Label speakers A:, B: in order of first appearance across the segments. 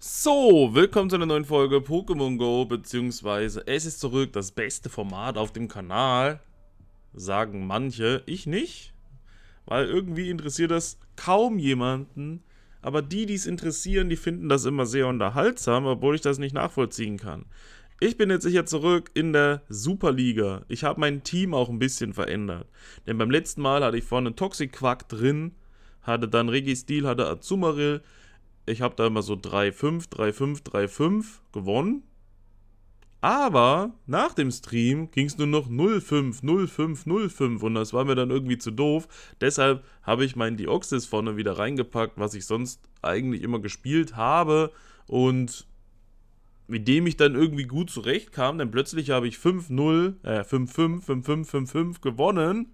A: So, willkommen zu einer neuen Folge Pokémon Go, beziehungsweise es ist zurück, das beste Format auf dem Kanal, sagen manche, ich nicht, weil irgendwie interessiert das kaum jemanden, aber die, die es interessieren, die finden das immer sehr unterhaltsam, obwohl ich das nicht nachvollziehen kann. Ich bin jetzt sicher zurück in der Superliga. Ich habe mein Team auch ein bisschen verändert. Denn beim letzten Mal hatte ich vorne Toxic Quack drin, hatte dann Registeel, hatte Azumarill, ich habe da immer so 3-5, 3-5, 3-5 gewonnen. Aber nach dem Stream ging es nur noch 0-5, 0-5, 0-5 und das war mir dann irgendwie zu doof. Deshalb habe ich meinen Deoxys vorne wieder reingepackt, was ich sonst eigentlich immer gespielt habe und mit dem ich dann irgendwie gut zurechtkam, denn plötzlich habe ich 5-0, äh 5-5, 5-5, 5-5 gewonnen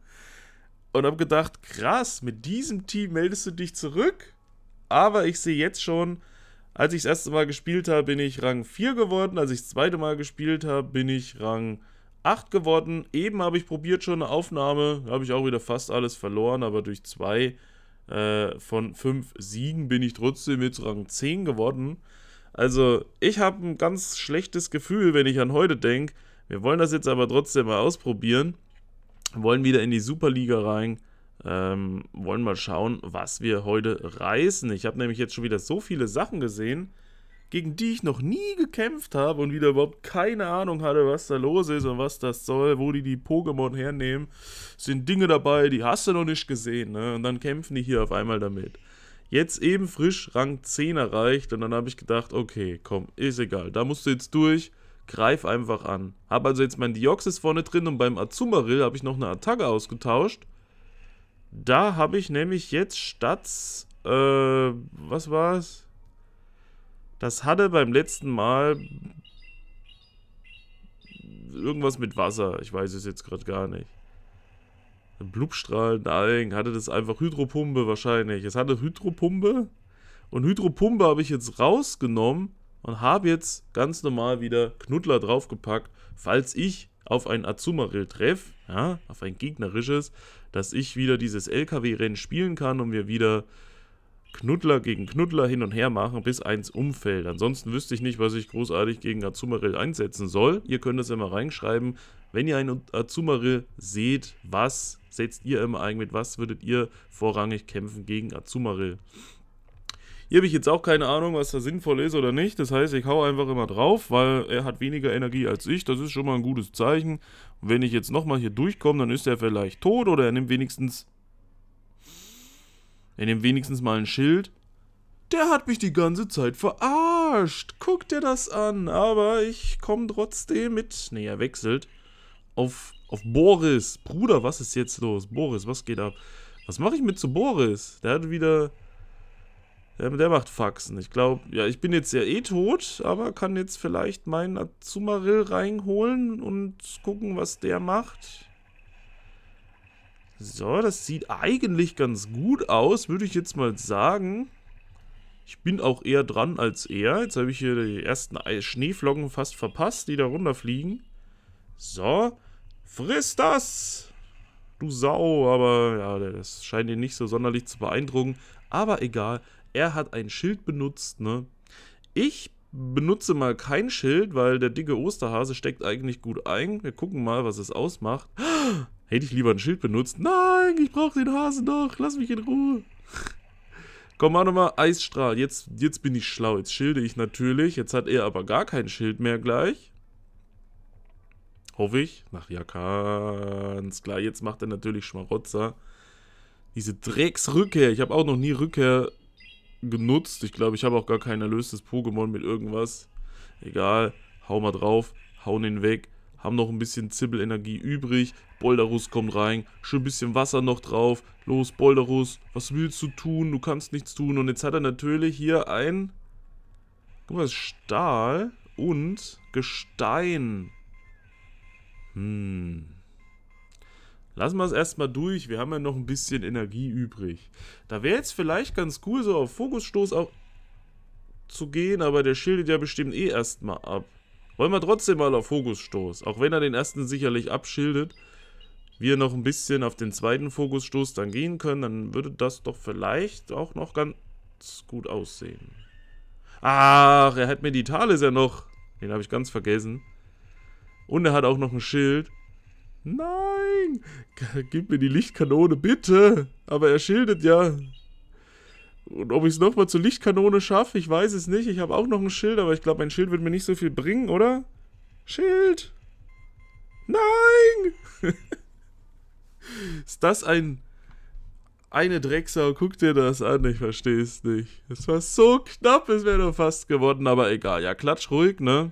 A: und habe gedacht, krass, mit diesem Team meldest du dich zurück? Aber ich sehe jetzt schon, als ich das erste Mal gespielt habe, bin ich Rang 4 geworden. Als ich das zweite Mal gespielt habe, bin ich Rang 8 geworden. Eben habe ich probiert schon eine Aufnahme, Da habe ich auch wieder fast alles verloren, aber durch zwei äh, von fünf Siegen bin ich trotzdem jetzt Rang 10 geworden. Also ich habe ein ganz schlechtes Gefühl, wenn ich an heute denke. Wir wollen das jetzt aber trotzdem mal ausprobieren. Wollen wieder in die Superliga rein. Ähm, wollen mal schauen, was wir heute reißen. Ich habe nämlich jetzt schon wieder so viele Sachen gesehen, gegen die ich noch nie gekämpft habe und wieder überhaupt keine Ahnung hatte, was da los ist und was das soll, wo die die Pokémon hernehmen. sind Dinge dabei, die hast du noch nicht gesehen. Ne? Und dann kämpfen die hier auf einmal damit. Jetzt eben frisch Rang 10 erreicht und dann habe ich gedacht, okay, komm, ist egal, da musst du jetzt durch greif einfach an. Habe also jetzt mein Dioxys vorne drin und beim Azumarill habe ich noch eine Attacke ausgetauscht. Da habe ich nämlich jetzt statt, äh, was war's? Das hatte beim letzten Mal irgendwas mit Wasser. Ich weiß es jetzt gerade gar nicht. Blubstrahlen, nein, hatte das einfach Hydropumpe wahrscheinlich. Es hatte Hydropumpe und Hydropumpe habe ich jetzt rausgenommen und habe jetzt ganz normal wieder Knuddler draufgepackt, falls ich auf ein Azumarill treff, ja, auf ein gegnerisches, dass ich wieder dieses LKW-Rennen spielen kann und wir wieder Knuddler gegen Knuddler hin und her machen, bis eins umfällt. Ansonsten wüsste ich nicht, was ich großartig gegen Azumarill einsetzen soll. Ihr könnt es immer reinschreiben. Wenn ihr einen Azumarill seht, was setzt ihr immer ein? Mit was würdet ihr vorrangig kämpfen gegen Azumarill? Hier habe ich jetzt auch keine Ahnung, was da sinnvoll ist oder nicht. Das heißt, ich hau einfach immer drauf, weil er hat weniger Energie als ich. Das ist schon mal ein gutes Zeichen. Und wenn ich jetzt nochmal hier durchkomme, dann ist er vielleicht tot oder er nimmt wenigstens... Er nimmt wenigstens mal ein Schild. Der hat mich die ganze Zeit verarscht. Guck dir das an. Aber ich komme trotzdem mit... Nee, er wechselt. Auf, auf Boris. Bruder, was ist jetzt los? Boris, was geht ab? Was mache ich mit zu Boris? Der hat wieder... Der, ähm, der macht Faxen. Ich glaube, ja, ich bin jetzt ja eh tot, aber kann jetzt vielleicht meinen Azumarill reinholen und gucken, was der macht. So, das sieht eigentlich ganz gut aus, würde ich jetzt mal sagen. Ich bin auch eher dran als er. Jetzt habe ich hier die ersten Schneeflocken fast verpasst, die da runterfliegen. So, friss das! Du Sau, aber ja, das scheint ihn nicht so sonderlich zu beeindrucken. Aber egal, er hat ein Schild benutzt, ne? Ich benutze mal kein Schild, weil der dicke Osterhase steckt eigentlich gut ein. Wir gucken mal, was es ausmacht. Hätte ich lieber ein Schild benutzt. Nein, ich brauche den Hasen doch. Lass mich in Ruhe. Komm mal nochmal, Eisstrahl. Jetzt, jetzt bin ich schlau. Jetzt schilde ich natürlich. Jetzt hat er aber gar kein Schild mehr gleich. Hoffe ich. Nach ja, ganz klar. Jetzt macht er natürlich Schmarotzer. Diese Drecksrückkehr. Ich habe auch noch nie Rückkehr genutzt. Ich glaube, ich habe auch gar kein erlöstes Pokémon mit irgendwas. Egal, hau mal drauf, hauen ihn weg. Haben noch ein bisschen Zibbelenergie übrig. Boldarus kommt rein. Schön ein bisschen Wasser noch drauf. Los, Boldarus, was willst du tun? Du kannst nichts tun. Und jetzt hat er natürlich hier ein... Guck mal, Stahl und Gestein. Hm. Lassen wir es erstmal durch. Wir haben ja noch ein bisschen Energie übrig. Da wäre jetzt vielleicht ganz cool, so auf Fokusstoß auch zu gehen, aber der schildet ja bestimmt eh erstmal ab. Wollen wir trotzdem mal auf Fokusstoß. Auch wenn er den ersten sicherlich abschildet, wir noch ein bisschen auf den zweiten Fokusstoß dann gehen können, dann würde das doch vielleicht auch noch ganz gut aussehen. Ach, er hat mir die Thales ja noch. Den habe ich ganz vergessen. Und er hat auch noch ein Schild. Nein! Gib mir die Lichtkanone, bitte! Aber er schildet ja. Und ob ich es nochmal zur Lichtkanone schaffe, ich weiß es nicht. Ich habe auch noch ein Schild, aber ich glaube, mein Schild wird mir nicht so viel bringen, oder? Schild! Nein! Ist das ein... Eine Drecksau, guck dir das an, ich verstehe es nicht. Es war so knapp, es wäre doch fast gewonnen, aber egal. Ja, klatsch ruhig, ne?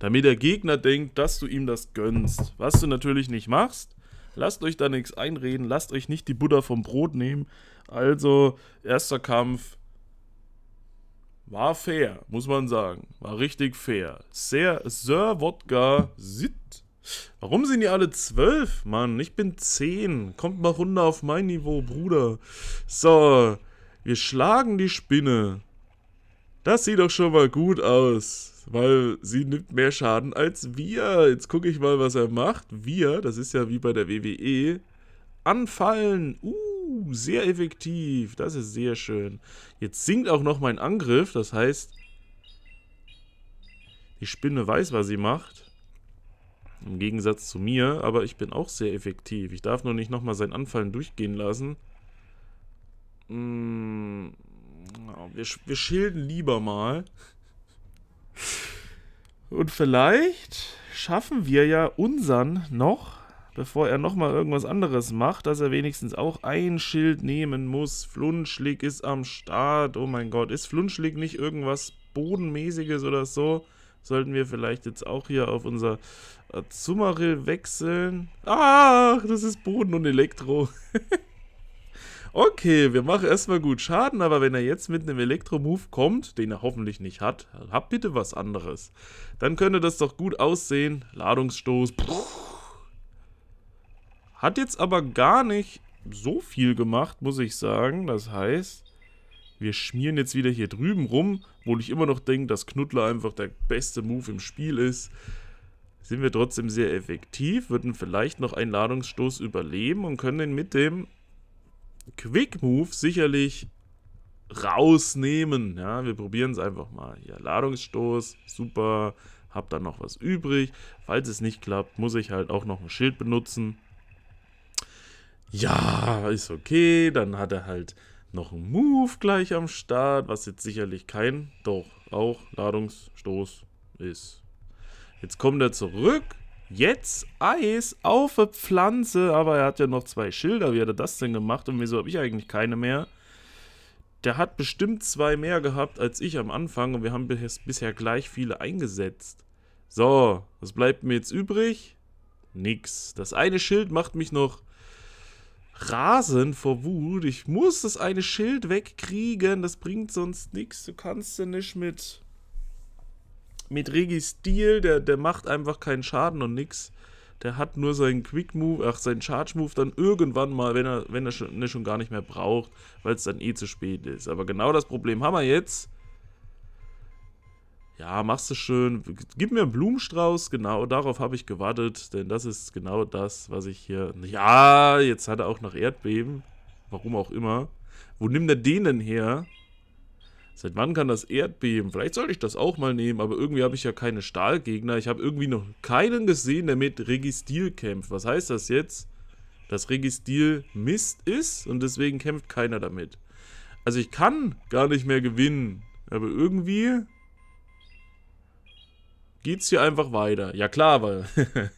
A: damit der Gegner denkt, dass du ihm das gönnst. Was du natürlich nicht machst, lasst euch da nichts einreden, lasst euch nicht die Butter vom Brot nehmen. Also, erster Kampf war fair, muss man sagen. War richtig fair. Sehr, Sir Wodka Sit. Warum sind die alle zwölf, Mann? Ich bin zehn. Kommt mal runter auf mein Niveau, Bruder. So, wir schlagen die Spinne. Das sieht doch schon mal gut aus weil sie nimmt mehr Schaden als wir. Jetzt gucke ich mal, was er macht. Wir, das ist ja wie bei der WWE, anfallen. Uh, sehr effektiv. Das ist sehr schön. Jetzt sinkt auch noch mein Angriff. Das heißt, die Spinne weiß, was sie macht. Im Gegensatz zu mir. Aber ich bin auch sehr effektiv. Ich darf nur nicht nochmal sein Anfallen durchgehen lassen. Hm, wir, wir schilden lieber mal. Und vielleicht schaffen wir ja unseren noch, bevor er nochmal irgendwas anderes macht, dass er wenigstens auch ein Schild nehmen muss. Flunschlig ist am Start. Oh mein Gott, ist Flunschlig nicht irgendwas Bodenmäßiges oder so? Sollten wir vielleicht jetzt auch hier auf unser Azumarill wechseln? Ach, das ist Boden und Elektro. Okay, wir machen erstmal gut Schaden, aber wenn er jetzt mit einem Elektro-Move kommt, den er hoffentlich nicht hat, habt bitte was anderes. Dann könnte das doch gut aussehen. Ladungsstoß. Hat jetzt aber gar nicht so viel gemacht, muss ich sagen. Das heißt, wir schmieren jetzt wieder hier drüben rum, wo ich immer noch denke, dass Knuddler einfach der beste Move im Spiel ist. Sind wir trotzdem sehr effektiv, würden vielleicht noch einen Ladungsstoß überleben und können den mit dem Quick Move sicherlich rausnehmen. Ja, wir probieren es einfach mal. Hier, Ladungsstoß, super. Hab dann noch was übrig. Falls es nicht klappt, muss ich halt auch noch ein Schild benutzen. Ja, ist okay. Dann hat er halt noch einen Move gleich am Start, was jetzt sicherlich kein, doch, auch Ladungsstoß ist. Jetzt kommt er zurück Jetzt Eis auf eine Pflanze. Aber er hat ja noch zwei Schilder. Wie hat er das denn gemacht? Und wieso habe ich eigentlich keine mehr? Der hat bestimmt zwei mehr gehabt als ich am Anfang. Und wir haben bisher gleich viele eingesetzt. So, was bleibt mir jetzt übrig? Nix. Das eine Schild macht mich noch rasend vor Wut. Ich muss das eine Schild wegkriegen. Das bringt sonst nichts. Du kannst ja nicht mit mit Regis Stil, der, der macht einfach keinen Schaden und nix. Der hat nur seinen Quick Move, ach, seinen Charge Move dann irgendwann mal, wenn er, wenn er schon, ne, schon gar nicht mehr braucht, weil es dann eh zu spät ist. Aber genau das Problem haben wir jetzt. Ja, machst du schön. Gib mir einen Blumenstrauß, genau, darauf habe ich gewartet, denn das ist genau das, was ich hier. Ja, jetzt hat er auch noch Erdbeben. Warum auch immer. Wo nimmt er den denn her? Seit wann kann das Erdbeben? Vielleicht sollte ich das auch mal nehmen, aber irgendwie habe ich ja keine Stahlgegner. Ich habe irgendwie noch keinen gesehen, der mit Registil kämpft. Was heißt das jetzt? Dass Registil Mist ist und deswegen kämpft keiner damit. Also ich kann gar nicht mehr gewinnen. Aber irgendwie geht es hier einfach weiter. Ja klar, weil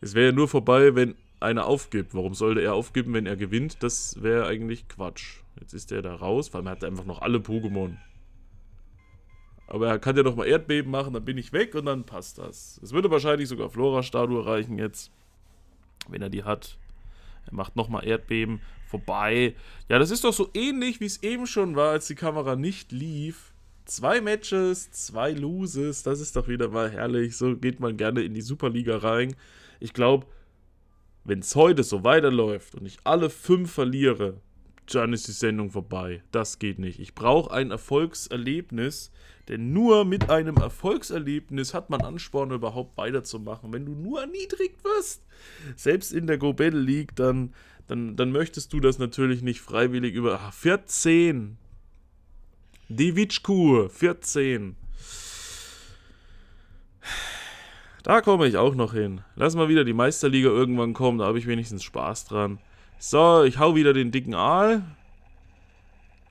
A: es wäre ja nur vorbei, wenn einer aufgibt. Warum sollte er aufgeben, wenn er gewinnt? Das wäre eigentlich Quatsch. Jetzt ist der da raus, weil man hat einfach noch alle Pokémon. Aber er kann ja noch mal Erdbeben machen, dann bin ich weg und dann passt das. Es würde wahrscheinlich sogar Flora-Statue reichen jetzt, wenn er die hat. Er macht nochmal Erdbeben vorbei. Ja, das ist doch so ähnlich, wie es eben schon war, als die Kamera nicht lief. Zwei Matches, zwei Loses, das ist doch wieder mal herrlich. So geht man gerne in die Superliga rein. Ich glaube, wenn es heute so weiterläuft und ich alle fünf verliere, dann ist die Sendung vorbei. Das geht nicht. Ich brauche ein Erfolgserlebnis, denn nur mit einem Erfolgserlebnis hat man Ansporn, überhaupt weiterzumachen. Wenn du nur erniedrigt wirst, selbst in der Go Battle League, dann, dann, dann möchtest du das natürlich nicht freiwillig über. Ach, 14! Divitschku, 14. Da komme ich auch noch hin. Lass mal wieder die Meisterliga irgendwann kommen, da habe ich wenigstens Spaß dran. So, ich hau wieder den dicken Aal.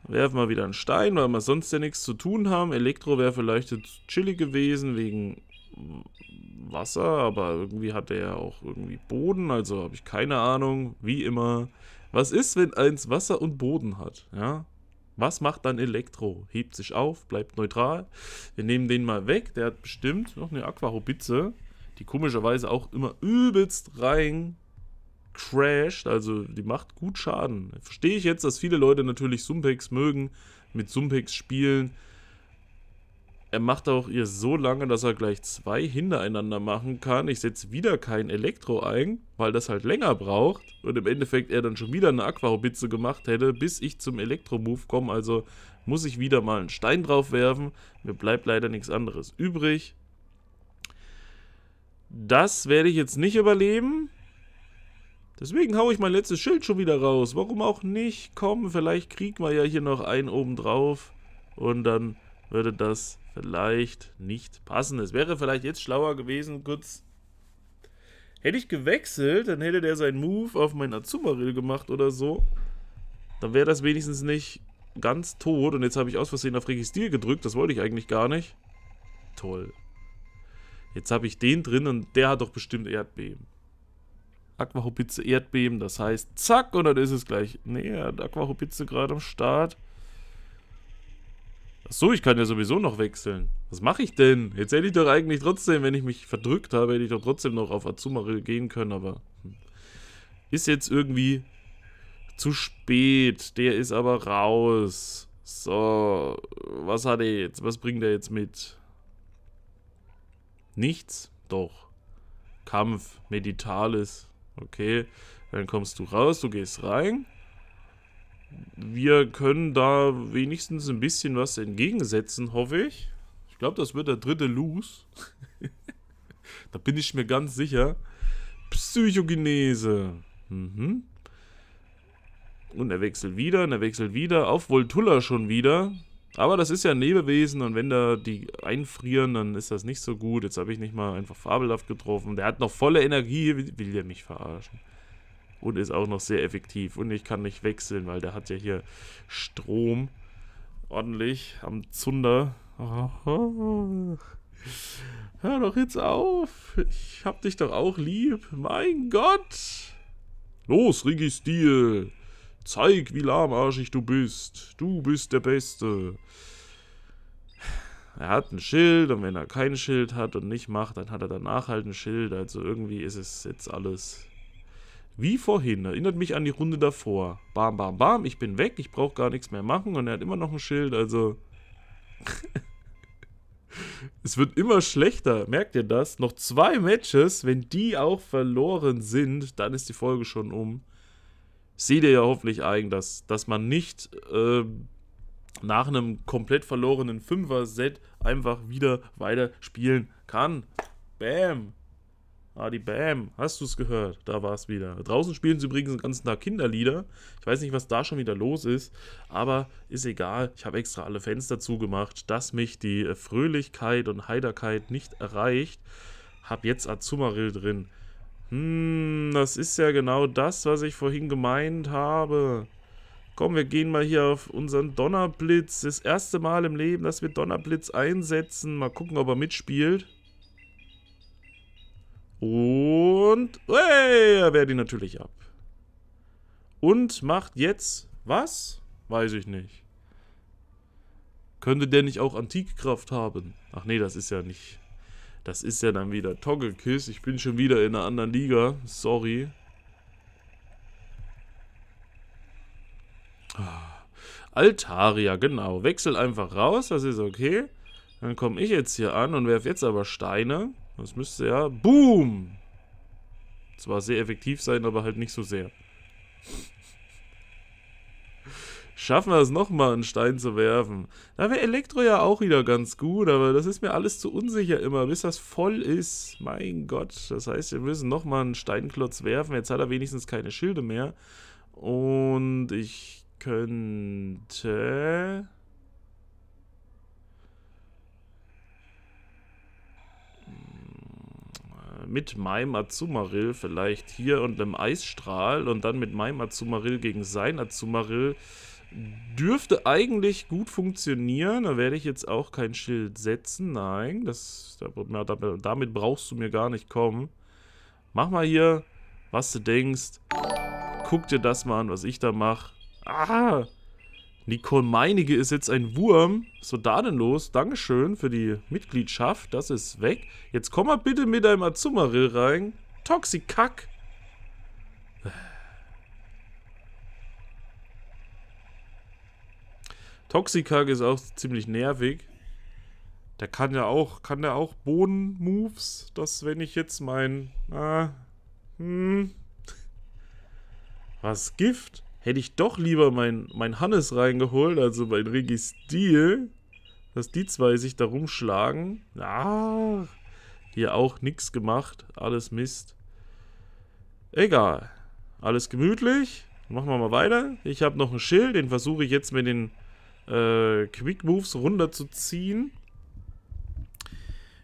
A: Werfen mal wieder einen Stein, weil wir sonst ja nichts zu tun haben. Elektro wäre vielleicht jetzt chillig gewesen wegen Wasser, aber irgendwie hat er ja auch irgendwie Boden, also habe ich keine Ahnung, wie immer. Was ist, wenn eins Wasser und Boden hat, ja? Was macht dann Elektro? Hebt sich auf, bleibt neutral. Wir nehmen den mal weg, der hat bestimmt noch eine Aquahobitze, die komischerweise auch immer übelst rein crasht, also die macht gut Schaden. Verstehe ich jetzt, dass viele Leute natürlich Sumpex mögen, mit Sumpex spielen. Er macht auch ihr so lange, dass er gleich zwei hintereinander machen kann. Ich setze wieder kein Elektro ein, weil das halt länger braucht. Und im Endeffekt er dann schon wieder eine Aquahobitze gemacht hätte, bis ich zum Elektro-Move komme. Also muss ich wieder mal einen Stein drauf werfen. Mir bleibt leider nichts anderes übrig. Das werde ich jetzt nicht überleben. Deswegen haue ich mein letztes Schild schon wieder raus. Warum auch nicht? Komm, vielleicht kriegen wir ja hier noch einen oben drauf. Und dann würde das vielleicht nicht passen. Es wäre vielleicht jetzt schlauer gewesen, kurz... Hätte ich gewechselt, dann hätte der seinen Move auf mein Azumarill gemacht oder so. Dann wäre das wenigstens nicht ganz tot. Und jetzt habe ich aus Versehen auf Registrier gedrückt. Das wollte ich eigentlich gar nicht. Toll. Jetzt habe ich den drin und der hat doch bestimmt Erdbeben. Aquahobbitze Erdbeben, das heißt, zack, und dann ist es gleich. Nee, Aquahobbitze gerade am Start. Achso, ich kann ja sowieso noch wechseln. Was mache ich denn? Jetzt hätte ich doch eigentlich trotzdem, wenn ich mich verdrückt habe, hätte ich doch trotzdem noch auf Azumarill gehen können, aber... Hm. Ist jetzt irgendwie zu spät. Der ist aber raus. So, was hat er jetzt? Was bringt er jetzt mit? Nichts? Doch. Kampf, Meditalis. Okay, dann kommst du raus, du gehst rein. Wir können da wenigstens ein bisschen was entgegensetzen, hoffe ich. Ich glaube, das wird der dritte Loose. da bin ich mir ganz sicher. Psychogenese. Mhm. Und er wechselt wieder, und er wechselt wieder. Auf Voltulla schon wieder. Aber das ist ja ein Lebewesen und wenn da die einfrieren, dann ist das nicht so gut. Jetzt habe ich nicht mal einfach fabelhaft getroffen. Der hat noch volle Energie, will, will der mich verarschen. Und ist auch noch sehr effektiv. Und ich kann nicht wechseln, weil der hat ja hier Strom. Ordentlich am Zunder. Oh, Hör doch jetzt auf. Ich hab dich doch auch lieb. Mein Gott. Los, Stil. Zeig, wie lahmarschig du bist. Du bist der Beste. Er hat ein Schild und wenn er kein Schild hat und nicht macht, dann hat er danach halt ein Schild. Also irgendwie ist es jetzt alles wie vorhin. Erinnert mich an die Runde davor. Bam, bam, bam, ich bin weg, ich brauche gar nichts mehr machen und er hat immer noch ein Schild, also... es wird immer schlechter, merkt ihr das? Noch zwei Matches, wenn die auch verloren sind, dann ist die Folge schon um sieh dir ja hoffentlich ein, dass, dass man nicht äh, nach einem komplett verlorenen Fünfer-Set einfach wieder weiter spielen kann. Bam! Adi Bam, hast du es gehört? Da war es wieder. Draußen spielen sie übrigens den ganzen Tag Kinderlieder. Ich weiß nicht, was da schon wieder los ist, aber ist egal. Ich habe extra alle Fenster zugemacht, dass mich die Fröhlichkeit und Heiterkeit nicht erreicht. Hab jetzt Azumarill drin. Hm, das ist ja genau das, was ich vorhin gemeint habe. Komm, wir gehen mal hier auf unseren Donnerblitz. Das erste Mal im Leben, dass wir Donnerblitz einsetzen. Mal gucken, ob er mitspielt. Und... Hey, er wehrt ihn natürlich ab. Und macht jetzt... Was? Weiß ich nicht. Könnte der nicht auch Antikkraft haben? Ach nee, das ist ja nicht... Das ist ja dann wieder Toggle-Kiss. Ich bin schon wieder in einer anderen Liga. Sorry. Ah. Altaria, genau. Wechsel einfach raus, das ist okay. Dann komme ich jetzt hier an und werfe jetzt aber Steine. Das müsste ja... Boom! Zwar sehr effektiv sein, aber halt nicht so sehr schaffen wir es nochmal, einen Stein zu werfen. Da wäre Elektro ja auch wieder ganz gut, aber das ist mir alles zu unsicher immer, bis das voll ist. Mein Gott, das heißt, wir müssen nochmal einen Steinklotz werfen. Jetzt hat er wenigstens keine Schilde mehr. Und ich könnte... Hm, mit meinem Azumarill vielleicht hier und einem Eisstrahl und dann mit meinem Azumarill gegen sein Azumarill Dürfte eigentlich gut funktionieren. Da werde ich jetzt auch kein Schild setzen. Nein, das, damit brauchst du mir gar nicht kommen. Mach mal hier, was du denkst. Guck dir das mal an, was ich da mache. Ah! Nicole Meinige ist jetzt ein Wurm. Was da denn los? Dankeschön für die Mitgliedschaft. Das ist weg. Jetzt komm mal bitte mit deinem Azumarill rein. Toxikack. Toxikak ist auch ziemlich nervig. Der kann ja auch, kann der auch Boden-Moves, dass wenn ich jetzt mein, ah, hm, was Gift, hätte ich doch lieber mein, mein Hannes reingeholt, also mein Registil, dass die zwei sich da rumschlagen. Ah, hier auch nichts gemacht, alles Mist. Egal, alles gemütlich, machen wir mal weiter. Ich habe noch ein Schild, den versuche ich jetzt mit den äh, Quick Moves runterzuziehen.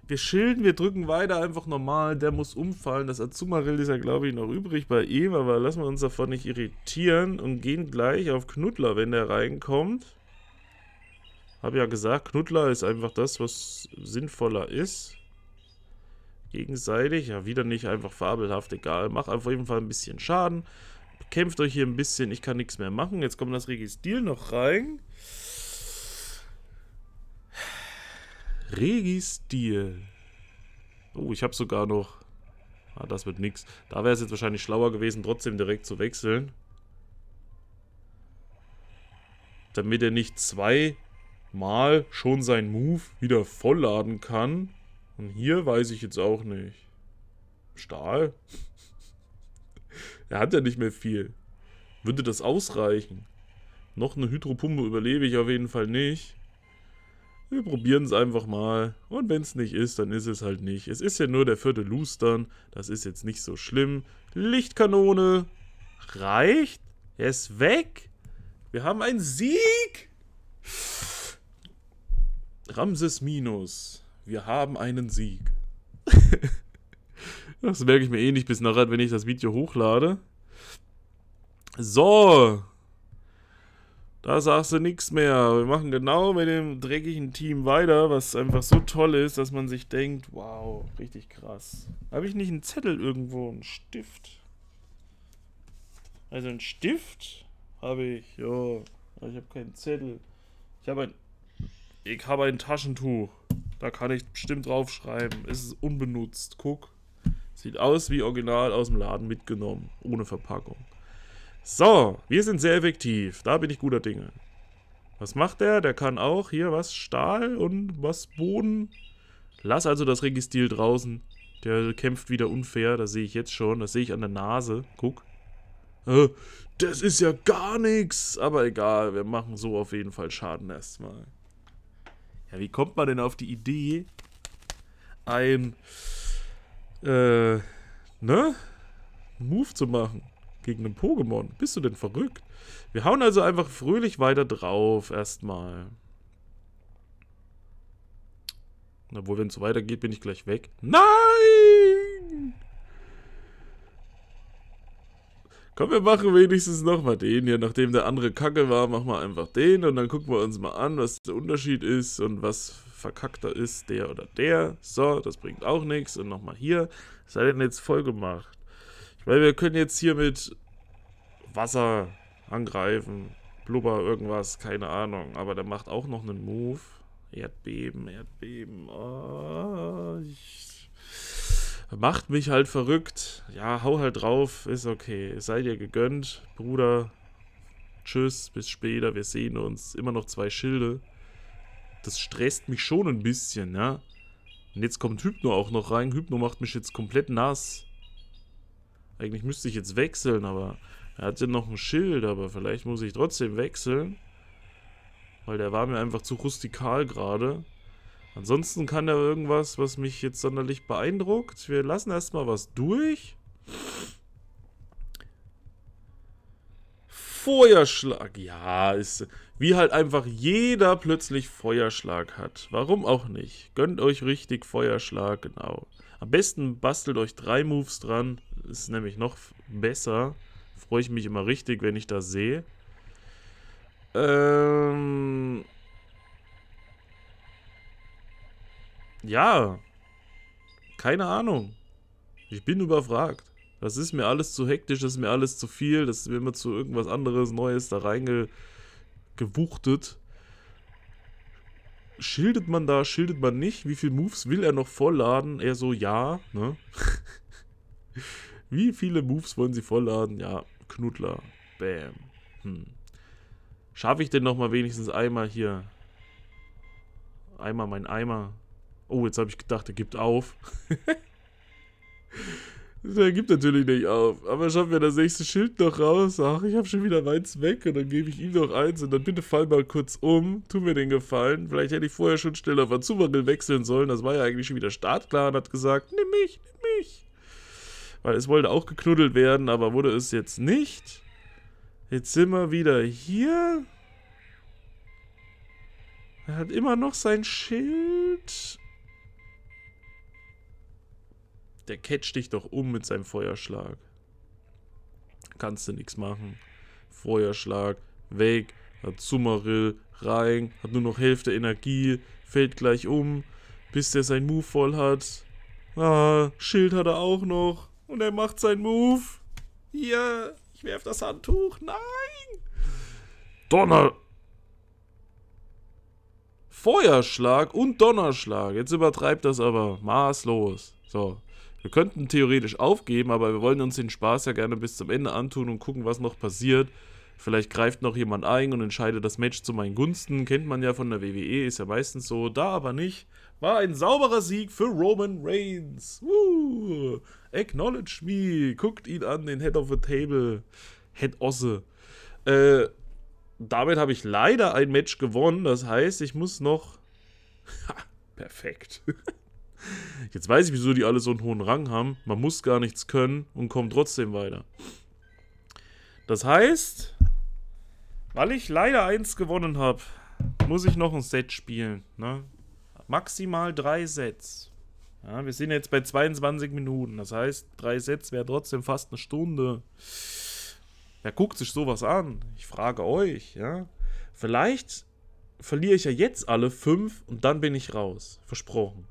A: Wir schilden, wir drücken weiter einfach normal. Der muss umfallen. Das Azumarill ist ja, glaube ich, noch übrig bei ihm. Aber lassen wir uns davon nicht irritieren und gehen gleich auf Knuddler, wenn der reinkommt. Habe ja gesagt, Knuddler ist einfach das, was sinnvoller ist. Gegenseitig, ja wieder nicht, einfach fabelhaft, egal. Macht auf jeden Fall ein bisschen Schaden. Kämpft euch hier ein bisschen, ich kann nichts mehr machen. Jetzt kommt das Registil noch rein. Registil. Oh, ich habe sogar noch... Ah, das wird nix. Da wäre es jetzt wahrscheinlich schlauer gewesen, trotzdem direkt zu wechseln. Damit er nicht zweimal schon seinen Move wieder vollladen kann. Und hier weiß ich jetzt auch nicht. Stahl? er hat ja nicht mehr viel. Würde das ausreichen? Noch eine Hydropumpe überlebe ich auf jeden Fall nicht. Wir probieren es einfach mal. Und wenn es nicht ist, dann ist es halt nicht. Es ist ja nur der vierte Lustern. Das ist jetzt nicht so schlimm. Lichtkanone. Reicht? Er ist weg. Wir haben einen Sieg. Ramses Minus. Wir haben einen Sieg. das merke ich mir eh nicht bis nachher, wenn ich das Video hochlade. So. Da sagst du nichts mehr. Wir machen genau mit dem dreckigen Team weiter, was einfach so toll ist, dass man sich denkt, wow, richtig krass. Habe ich nicht einen Zettel irgendwo, einen Stift? Also einen Stift habe ich, ja. Aber ich habe keinen Zettel. Ich habe ein, ich habe ein Taschentuch. Da kann ich bestimmt draufschreiben. Es ist unbenutzt. Guck. Sieht aus wie original aus dem Laden mitgenommen. Ohne Verpackung. So, wir sind sehr effektiv. Da bin ich guter Dinge. Was macht der? Der kann auch hier was Stahl und was Boden. Lass also das Registil draußen. Der kämpft wieder unfair, das sehe ich jetzt schon. Das sehe ich an der Nase. Guck. Äh, das ist ja gar nichts. Aber egal, wir machen so auf jeden Fall Schaden erstmal. Ja, wie kommt man denn auf die Idee, ein, äh, ne? Move zu machen? gegen einen Pokémon. Bist du denn verrückt? Wir hauen also einfach fröhlich weiter drauf erstmal. Obwohl, wenn es so weitergeht, bin ich gleich weg. Nein! Komm, wir machen wenigstens nochmal den hier. Nachdem der andere kacke war, machen wir einfach den. Und dann gucken wir uns mal an, was der Unterschied ist und was verkackter ist, der oder der. So, das bringt auch nichts. Und nochmal hier. Was hat denn jetzt voll gemacht. Weil wir können jetzt hier mit Wasser angreifen. Blubber, irgendwas, keine Ahnung. Aber der macht auch noch einen Move. Erdbeben, Erdbeben. Oh, macht mich halt verrückt. Ja, hau halt drauf. Ist okay. Seid ihr gegönnt, Bruder. Tschüss, bis später. Wir sehen uns. Immer noch zwei Schilde. Das stresst mich schon ein bisschen, ja. Und jetzt kommt Hypno auch noch rein. Hypno macht mich jetzt komplett nass. Eigentlich müsste ich jetzt wechseln, aber er hatte noch ein Schild, aber vielleicht muss ich trotzdem wechseln. Weil der war mir einfach zu rustikal gerade. Ansonsten kann er irgendwas, was mich jetzt sonderlich beeindruckt. Wir lassen erstmal was durch. Feuerschlag. Ja, ist, wie halt einfach jeder plötzlich Feuerschlag hat. Warum auch nicht? Gönnt euch richtig Feuerschlag, genau. Am besten bastelt euch drei Moves dran. Ist nämlich noch besser. Freue ich mich immer richtig, wenn ich das sehe. Ähm. Ja. Keine Ahnung. Ich bin überfragt. Das ist mir alles zu hektisch, das ist mir alles zu viel, das ist mir immer zu irgendwas anderes Neues da reingewuchtet schildet man da, schildet man nicht? Wie viele Moves will er noch vollladen? Er so, ja, ne? Wie viele Moves wollen sie vollladen? Ja, Knuddler. Bam. Hm. Schaffe ich denn nochmal wenigstens einmal hier? Einmal mein Eimer. Oh, jetzt habe ich gedacht, er gibt auf. Der gibt natürlich nicht auf. Aber schaffen wir das nächste Schild noch raus. Ach, ich habe schon wieder meins weg und dann gebe ich ihm noch eins und dann bitte fall mal kurz um. Tu mir den Gefallen. Vielleicht hätte ich vorher schon schnell auf Azumarill wechseln sollen. Das war ja eigentlich schon wieder startklar und hat gesagt, nimm mich, nimm mich. Weil es wollte auch geknuddelt werden, aber wurde es jetzt nicht. Jetzt sind wir wieder hier. Er hat immer noch sein Schild. Der catcht dich doch um mit seinem Feuerschlag. Kannst du nichts machen. Feuerschlag, weg, hat Summerill, rein, hat nur noch Hälfte Energie, fällt gleich um, bis der sein Move voll hat. Ah, Schild hat er auch noch. Und er macht seinen Move. Hier, ich werf das Handtuch. Nein! Donner! Feuerschlag und Donnerschlag. Jetzt übertreibt das aber maßlos. So, wir könnten theoretisch aufgeben, aber wir wollen uns den Spaß ja gerne bis zum Ende antun und gucken, was noch passiert. Vielleicht greift noch jemand ein und entscheidet das Match zu meinen Gunsten. Kennt man ja von der WWE, ist ja meistens so. Da aber nicht. War ein sauberer Sieg für Roman Reigns. Woo! Acknowledge me. Guckt ihn an, den Head of the Table. Head Osse. Äh, damit habe ich leider ein Match gewonnen. Das heißt, ich muss noch. Ha, perfekt. Jetzt weiß ich, wieso die alle so einen hohen Rang haben. Man muss gar nichts können und kommt trotzdem weiter. Das heißt, weil ich leider eins gewonnen habe, muss ich noch ein Set spielen. Ne? Maximal drei Sets. Ja, wir sind jetzt bei 22 Minuten. Das heißt, drei Sets wäre trotzdem fast eine Stunde. Wer guckt sich sowas an? Ich frage euch. Ja? Vielleicht verliere ich ja jetzt alle fünf und dann bin ich raus. Versprochen.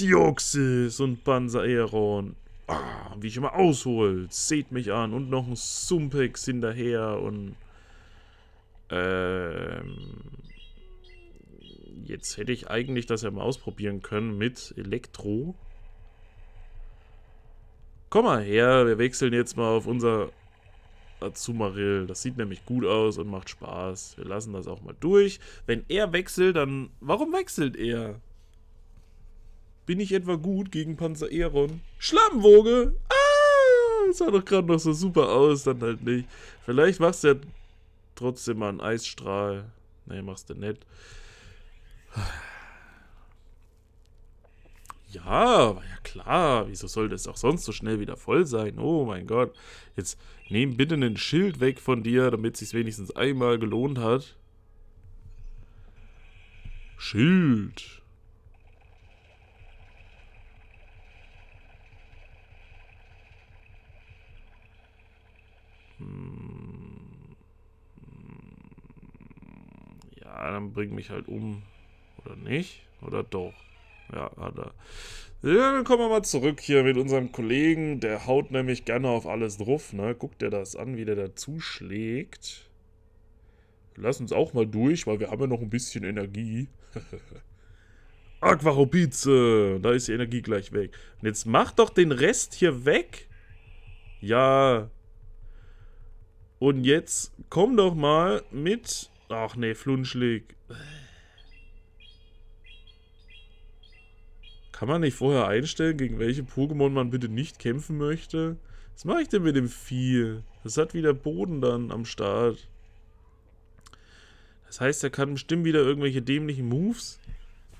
A: Dioxis und Panzer Aeron. Ah, wie ich immer aushol, seht mich an und noch ein Sumpex hinterher und ähm, jetzt hätte ich eigentlich das ja mal ausprobieren können mit Elektro. Komm mal her, wir wechseln jetzt mal auf unser Azumarill. Das sieht nämlich gut aus und macht Spaß. Wir lassen das auch mal durch. Wenn er wechselt, dann... Warum wechselt er? Bin ich etwa gut gegen Panzer Eron? Schlammwoge! Ah! sah doch gerade noch so super aus, dann halt nicht. Vielleicht machst du ja trotzdem mal einen Eisstrahl. Nee, machst du nett. Ja, war ja klar. Wieso soll das auch sonst so schnell wieder voll sein? Oh mein Gott. Jetzt nehm bitte ein Schild weg von dir, damit es sich wenigstens einmal gelohnt hat. Schild. Hm. Ja, dann bring mich halt um. Oder nicht? Oder doch? Ja, hat er. Ja, dann kommen wir mal zurück hier mit unserem Kollegen. Der haut nämlich gerne auf alles drauf, ne? Guck dir das an, wie der da zuschlägt. Lass uns auch mal durch, weil wir haben ja noch ein bisschen Energie. Aquaropize, da ist die Energie gleich weg. Und jetzt mach doch den Rest hier weg. Ja, und jetzt komm doch mal mit... Ach nee, Flunschlig. Kann man nicht vorher einstellen, gegen welche Pokémon man bitte nicht kämpfen möchte? Was mache ich denn mit dem Vieh? Das hat wieder Boden dann am Start. Das heißt, er kann bestimmt wieder irgendwelche dämlichen Moves,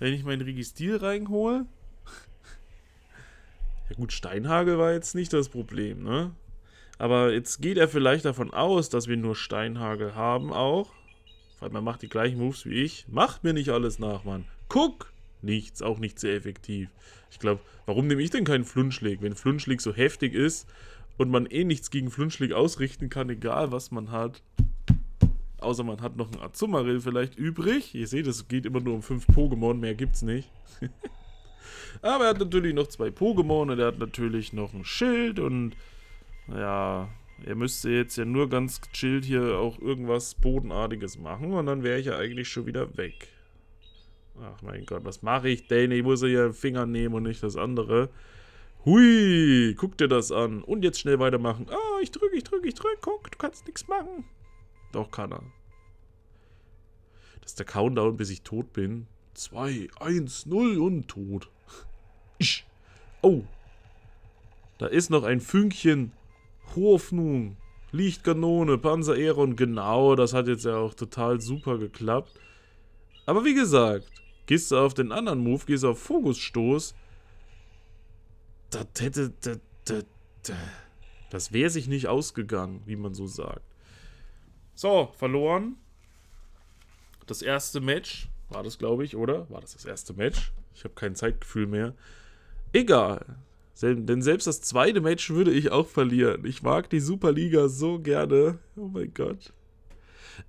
A: wenn ich meinen Registil reinhole. ja gut, Steinhagel war jetzt nicht das Problem, ne? Aber jetzt geht er vielleicht davon aus, dass wir nur Steinhagel haben auch. Weil man macht die gleichen Moves wie ich. Macht mir nicht alles nach, Mann. Guck! Nichts, auch nicht sehr effektiv. Ich glaube, warum nehme ich denn keinen Flunschläg? Wenn Flunschläg so heftig ist und man eh nichts gegen Flunschläg ausrichten kann, egal was man hat. Außer man hat noch einen Azumarill vielleicht übrig. Ihr seht, es geht immer nur um fünf Pokémon, mehr gibt's nicht. Aber er hat natürlich noch zwei Pokémon und er hat natürlich noch ein Schild und ja, ihr müsst jetzt ja nur ganz gechillt hier auch irgendwas Bodenartiges machen und dann wäre ich ja eigentlich schon wieder weg. Ach mein Gott, was mache ich denn? Ich muss ja hier den Finger nehmen und nicht das andere. Hui, guck dir das an. Und jetzt schnell weitermachen. Ah, ich drücke, ich drücke, ich drücke. Guck, du kannst nichts machen. Doch, kann er. Das ist der Countdown, bis ich tot bin. 2, 1, 0 und tot. Ich. Oh. Da ist noch ein Fünkchen Hoffnung, Lichtkanone, Panzereron, genau, das hat jetzt ja auch total super geklappt. Aber wie gesagt, gehst du auf den anderen Move, gehst du auf Fokusstoß, das hätte, das, das, das wäre sich nicht ausgegangen, wie man so sagt. So, verloren. Das erste Match war das, glaube ich, oder? War das das erste Match? Ich habe kein Zeitgefühl mehr. Egal. Denn selbst das zweite Match würde ich auch verlieren. Ich mag die Superliga so gerne. Oh mein Gott.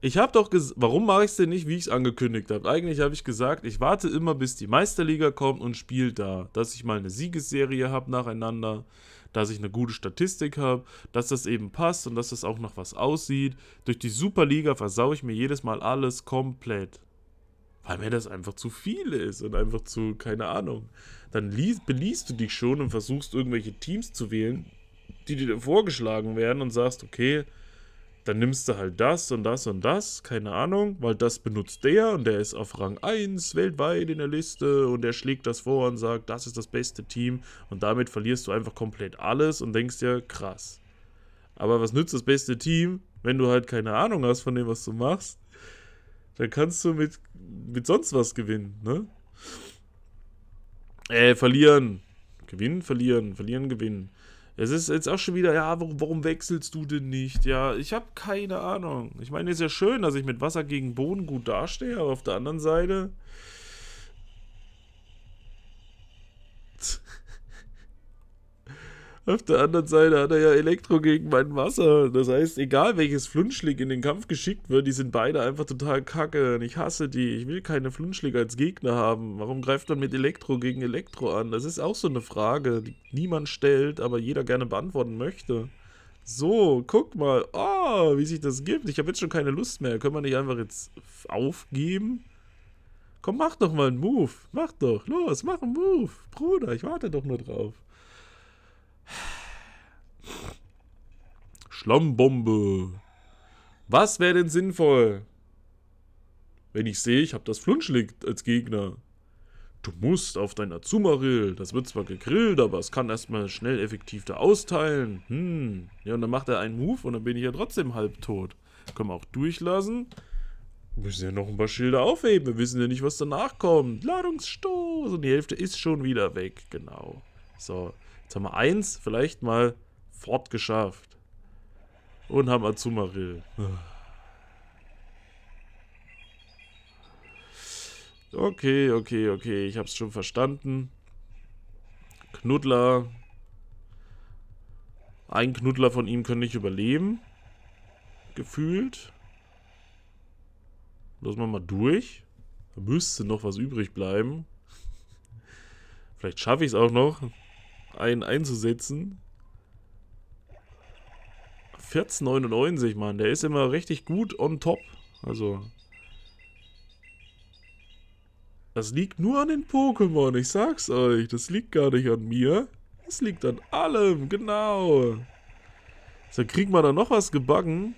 A: Ich habe doch gesagt, warum mache ich es denn nicht, wie ich es angekündigt habe? Eigentlich habe ich gesagt, ich warte immer, bis die Meisterliga kommt und spiele da. Dass ich mal eine Siegesserie habe nacheinander, dass ich eine gute Statistik habe, dass das eben passt und dass das auch noch was aussieht. Durch die Superliga versaue ich mir jedes Mal alles komplett weil mir das einfach zu viel ist und einfach zu, keine Ahnung. Dann liest, beliest du dich schon und versuchst irgendwelche Teams zu wählen, die dir vorgeschlagen werden und sagst, okay, dann nimmst du halt das und das und das, keine Ahnung, weil das benutzt der und der ist auf Rang 1 weltweit in der Liste und der schlägt das vor und sagt, das ist das beste Team und damit verlierst du einfach komplett alles und denkst dir, krass. Aber was nützt das beste Team, wenn du halt keine Ahnung hast von dem, was du machst dann kannst du mit, mit sonst was gewinnen, ne? Äh, verlieren. Gewinnen, verlieren, verlieren, gewinnen. Es ist jetzt auch schon wieder, ja, warum, warum wechselst du denn nicht? Ja, ich habe keine Ahnung. Ich meine, es ist ja schön, dass ich mit Wasser gegen Boden gut dastehe, aber auf der anderen Seite, Auf der anderen Seite hat er ja Elektro gegen mein Wasser. Das heißt, egal welches Flunschlig in den Kampf geschickt wird, die sind beide einfach total kacke. Und ich hasse die. Ich will keine Flunschlig als Gegner haben. Warum greift man mit Elektro gegen Elektro an? Das ist auch so eine Frage, die niemand stellt, aber jeder gerne beantworten möchte. So, guck mal. Oh, wie sich das gibt. Ich habe jetzt schon keine Lust mehr. Können wir nicht einfach jetzt aufgeben? Komm, mach doch mal einen Move. Mach doch. Los, mach einen Move. Bruder, ich warte doch nur drauf. Schlammbombe. Was wäre denn sinnvoll? Wenn ich sehe, ich habe das Flunschlick als Gegner. Du musst auf dein Azumarill. Das wird zwar gegrillt, aber es kann erstmal schnell effektiv da austeilen. Hm. Ja, und dann macht er einen Move und dann bin ich ja trotzdem halbtot. Können wir auch durchlassen. Wir müssen ja noch ein paar Schilder aufheben. Wir wissen ja nicht, was danach kommt. Ladungsstoß. Und die Hälfte ist schon wieder weg. Genau. So. Jetzt haben wir eins vielleicht mal fortgeschafft. Und haben Azumarill. Okay, okay, okay. Ich hab's schon verstanden. Knuddler. Ein Knuddler von ihm können nicht überleben. Gefühlt. Lassen wir mal durch. Da müsste noch was übrig bleiben. Vielleicht schaffe ich es auch noch einen einzusetzen. 14,99, Mann. Der ist immer richtig gut on top. Also. Das liegt nur an den Pokémon, ich sag's euch. Das liegt gar nicht an mir. Das liegt an allem, genau. So, kriegt man da noch was gebacken.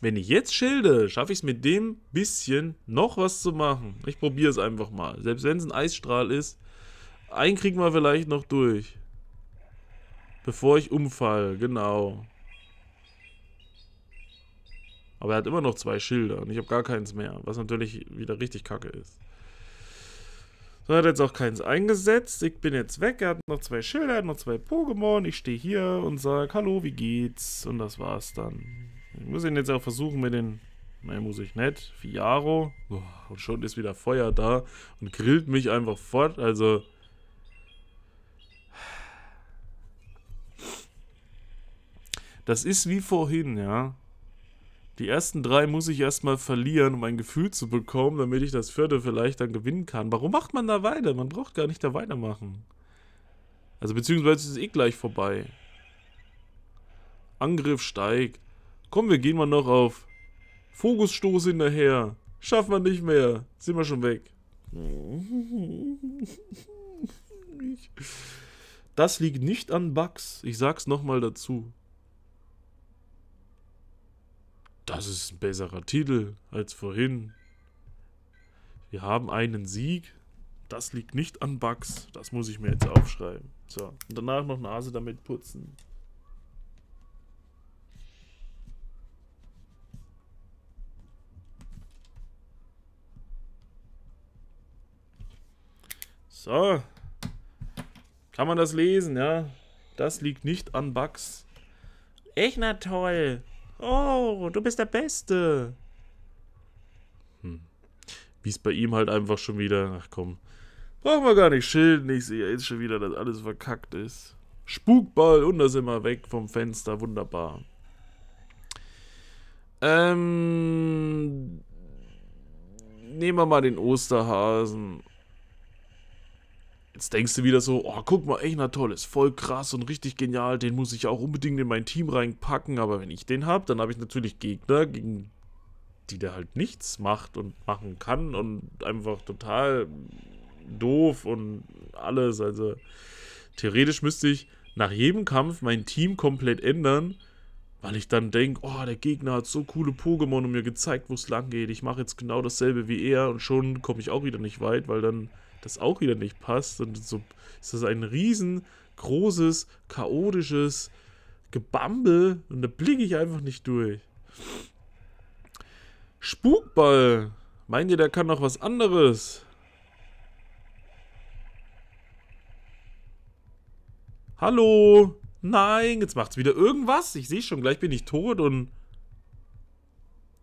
A: Wenn ich jetzt schilde, schaffe ich es mit dem bisschen noch was zu machen. Ich probiere es einfach mal. Selbst wenn es ein Eisstrahl ist, einen kriegen wir vielleicht noch durch. Bevor ich umfall, genau. Aber er hat immer noch zwei Schilder und ich habe gar keins mehr, was natürlich wieder richtig kacke ist. So, er hat jetzt auch keins eingesetzt. Ich bin jetzt weg. Er hat noch zwei Schilder, er hat noch zwei Pokémon. Ich stehe hier und sage, hallo, wie geht's? Und das war's dann. Ich muss ihn jetzt auch versuchen mit den... Nein, muss ich nicht. Fiaro. Oh, und schon ist wieder Feuer da und grillt mich einfach fort. Also... Das ist wie vorhin, ja. Die ersten drei muss ich erstmal verlieren, um ein Gefühl zu bekommen, damit ich das vierte vielleicht dann gewinnen kann. Warum macht man da weiter? Man braucht gar nicht da weitermachen. Also beziehungsweise ist es eh gleich vorbei. Angriff steigt. Komm, wir gehen mal noch auf Fokusstoß hinterher. Schaffen wir nicht mehr. Sind wir schon weg. Das liegt nicht an Bugs. Ich sag's nochmal dazu. Das ist ein besserer Titel als vorhin. Wir haben einen Sieg. Das liegt nicht an Bugs. Das muss ich mir jetzt aufschreiben. So, und danach noch Nase damit putzen. So. Kann man das lesen, ja? Das liegt nicht an Bugs. Echt na toll. Oh, du bist der Beste. Hm. Wie es bei ihm halt einfach schon wieder... Ach komm. Brauchen wir gar nicht schilden. Ich sehe jetzt schon wieder, dass alles verkackt ist. Spukball und da sind wir weg vom Fenster. Wunderbar. Ähm... Nehmen wir mal den Osterhasen. Jetzt denkst du wieder so, oh, guck mal, echt na toll, ist voll krass und richtig genial, den muss ich auch unbedingt in mein Team reinpacken, aber wenn ich den hab, dann habe ich natürlich Gegner, gegen die der halt nichts macht und machen kann und einfach total doof und alles. Also theoretisch müsste ich nach jedem Kampf mein Team komplett ändern, weil ich dann denke, oh, der Gegner hat so coole Pokémon und mir gezeigt, wo es lang geht. Ich mache jetzt genau dasselbe wie er und schon komme ich auch wieder nicht weit, weil dann das auch wieder nicht passt. Und so ist das ein riesengroßes, chaotisches Gebambel. und da blicke ich einfach nicht durch. Spukball. Meint ihr, der kann noch was anderes? Hallo? Nein, jetzt macht's wieder irgendwas. Ich sehe schon, gleich bin ich tot und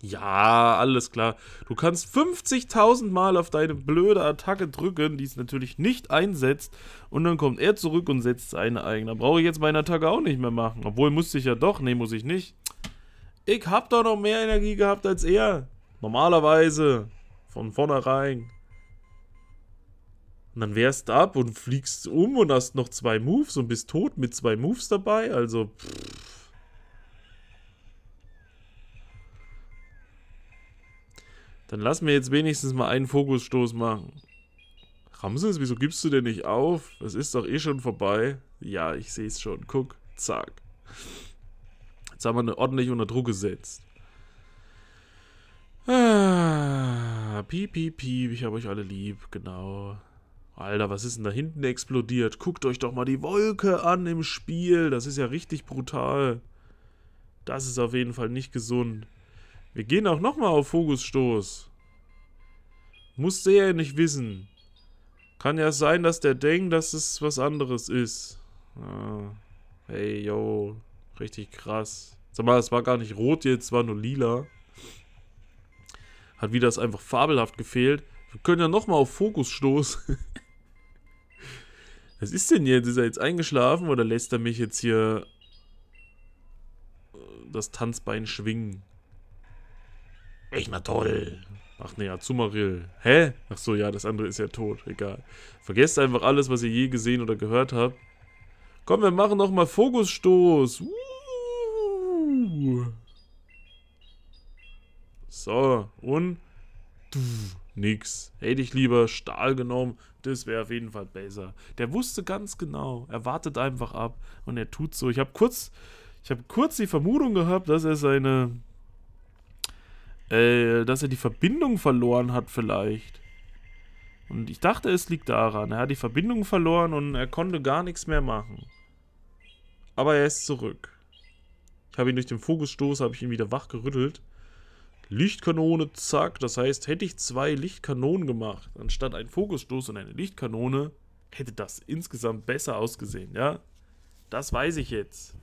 A: ja, alles klar. Du kannst 50.000 Mal auf deine blöde Attacke drücken, die es natürlich nicht einsetzt. Und dann kommt er zurück und setzt seine eigene. Dann brauche ich jetzt meine Attacke auch nicht mehr machen. Obwohl, musste ich ja doch. Nee, muss ich nicht. Ich hab doch noch mehr Energie gehabt als er. Normalerweise. Von vornherein. Und dann wehrst du ab und fliegst um und hast noch zwei Moves und bist tot mit zwei Moves dabei. Also, pff. Dann lass mir jetzt wenigstens mal einen Fokusstoß machen. Ramses, wieso gibst du denn nicht auf? Es ist doch eh schon vorbei. Ja, ich sehe es schon. Guck, zack. Jetzt haben wir ordentlich unter Druck gesetzt. Ah, piep, piep, piep, ich habe euch alle lieb, genau. Alter, was ist denn da hinten explodiert? Guckt euch doch mal die Wolke an im Spiel. Das ist ja richtig brutal. Das ist auf jeden Fall nicht gesund. Wir gehen auch nochmal auf Fokusstoß. Musste er nicht wissen. Kann ja sein, dass der denkt, dass es was anderes ist. Ah. Hey, yo. Richtig krass. Sag mal, es war gar nicht rot jetzt, es war nur lila. Hat wieder das einfach fabelhaft gefehlt. Wir können ja nochmal auf Fokusstoß. was ist denn jetzt? Ist er jetzt eingeschlafen oder lässt er mich jetzt hier äh, das Tanzbein schwingen? Echt mal toll. Ach nee, Azumarill. Hä? Ach so, ja, das andere ist ja tot. Egal. Vergesst einfach alles, was ihr je gesehen oder gehört habt. Komm, wir machen nochmal Fokusstoß. So, und? Du, nix. Hätte ich lieber Stahl genommen, das wäre auf jeden Fall besser. Der wusste ganz genau. Er wartet einfach ab und er tut so. Ich habe kurz, ich habe kurz die Vermutung gehabt, dass er seine äh, dass er die Verbindung verloren hat vielleicht. Und ich dachte, es liegt daran. Er hat die Verbindung verloren und er konnte gar nichts mehr machen. Aber er ist zurück. Ich habe ihn durch den Fokusstoß, habe ich ihn wieder wachgerüttelt. Lichtkanone, zack. Das heißt, hätte ich zwei Lichtkanonen gemacht, anstatt einen Fokusstoß und eine Lichtkanone, hätte das insgesamt besser ausgesehen, ja? Das weiß ich jetzt.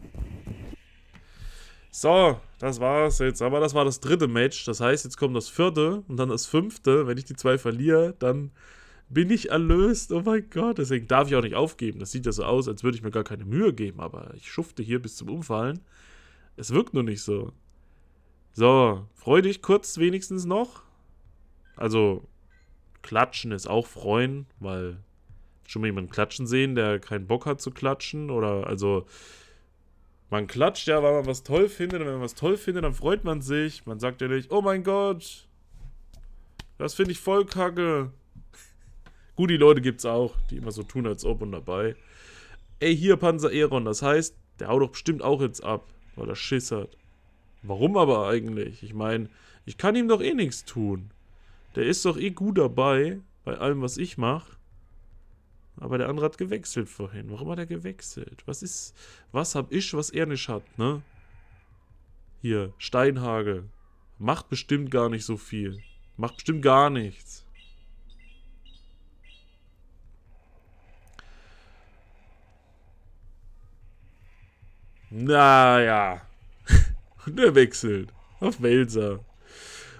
A: So, das war's jetzt. Aber das war das dritte Match. Das heißt, jetzt kommt das vierte und dann das fünfte. Wenn ich die zwei verliere, dann bin ich erlöst. Oh mein Gott, deswegen darf ich auch nicht aufgeben. Das sieht ja so aus, als würde ich mir gar keine Mühe geben, aber ich schufte hier bis zum Umfallen. Es wirkt nur nicht so. So, freu dich kurz wenigstens noch. Also, klatschen ist auch freuen, weil schon mal jemanden klatschen sehen, der keinen Bock hat zu klatschen oder also man klatscht ja, weil man was toll findet. Und wenn man was toll findet, dann freut man sich. Man sagt ja nicht, oh mein Gott, das finde ich voll kacke. Gut, die Leute gibt es auch, die immer so tun, als ob und dabei. Ey, hier Panzer Eron, das heißt, der haut doch bestimmt auch jetzt ab, weil er Schiss hat. Warum aber eigentlich? Ich meine, ich kann ihm doch eh nichts tun. Der ist doch eh gut dabei, bei allem, was ich mache. Aber der andere hat gewechselt vorhin. Warum hat er gewechselt? Was ist. Was hab ich, was er nicht hat, ne? Hier, Steinhagel. Macht bestimmt gar nicht so viel. Macht bestimmt gar nichts. Naja. und er wechselt. Auf Welser.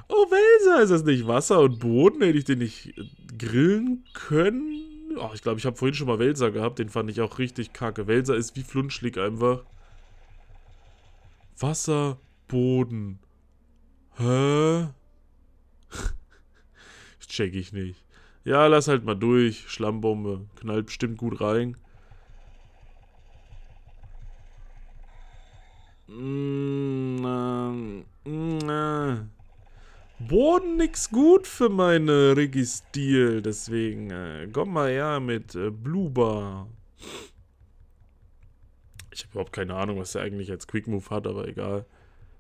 A: Oh, Welser, ist das nicht Wasser und Boden? Hätte ich den nicht grillen können? Oh, ich glaube, ich habe vorhin schon mal Welser gehabt. Den fand ich auch richtig kacke. Welser ist wie Flunschlick einfach. Wasser, Boden. Hä? das check ich nicht. Ja, lass halt mal durch. Schlammbombe. Knallt bestimmt gut rein. Mm, äh, mm, äh. Boden nix gut für meine Registil. Deswegen, äh, komm mal her mit äh, Bluba. Ich habe überhaupt keine Ahnung, was er eigentlich als Quick Move hat, aber egal.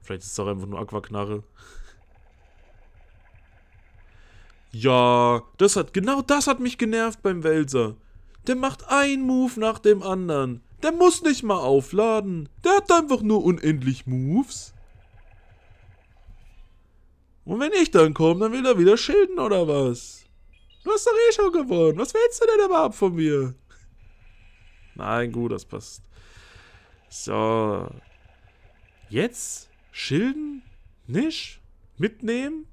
A: Vielleicht ist es auch einfach nur Aquaknarre. Ja, das hat, genau das hat mich genervt beim Welser. Der macht einen Move nach dem anderen. Der muss nicht mal aufladen. Der hat einfach nur unendlich Moves. Und wenn ich dann komme, dann will er wieder schilden oder was? Du hast doch eh schon gewonnen. Was willst du denn überhaupt von mir? Nein, gut, das passt. So. Jetzt schilden, nicht, mitnehmen,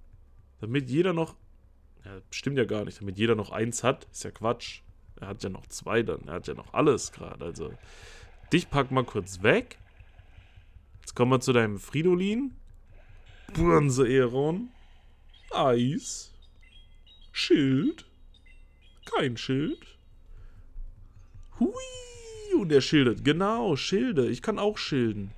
A: damit jeder noch... Ja, stimmt ja gar nicht, damit jeder noch eins hat, ist ja Quatsch. Er hat ja noch zwei dann, er hat ja noch alles gerade, also... Dich pack mal kurz weg. Jetzt kommen wir zu deinem Fridolin bronze Bronzeeron. Eis. Schild. Kein Schild. Hui. Und er schildert. Genau, Schilde. Ich kann auch schilden.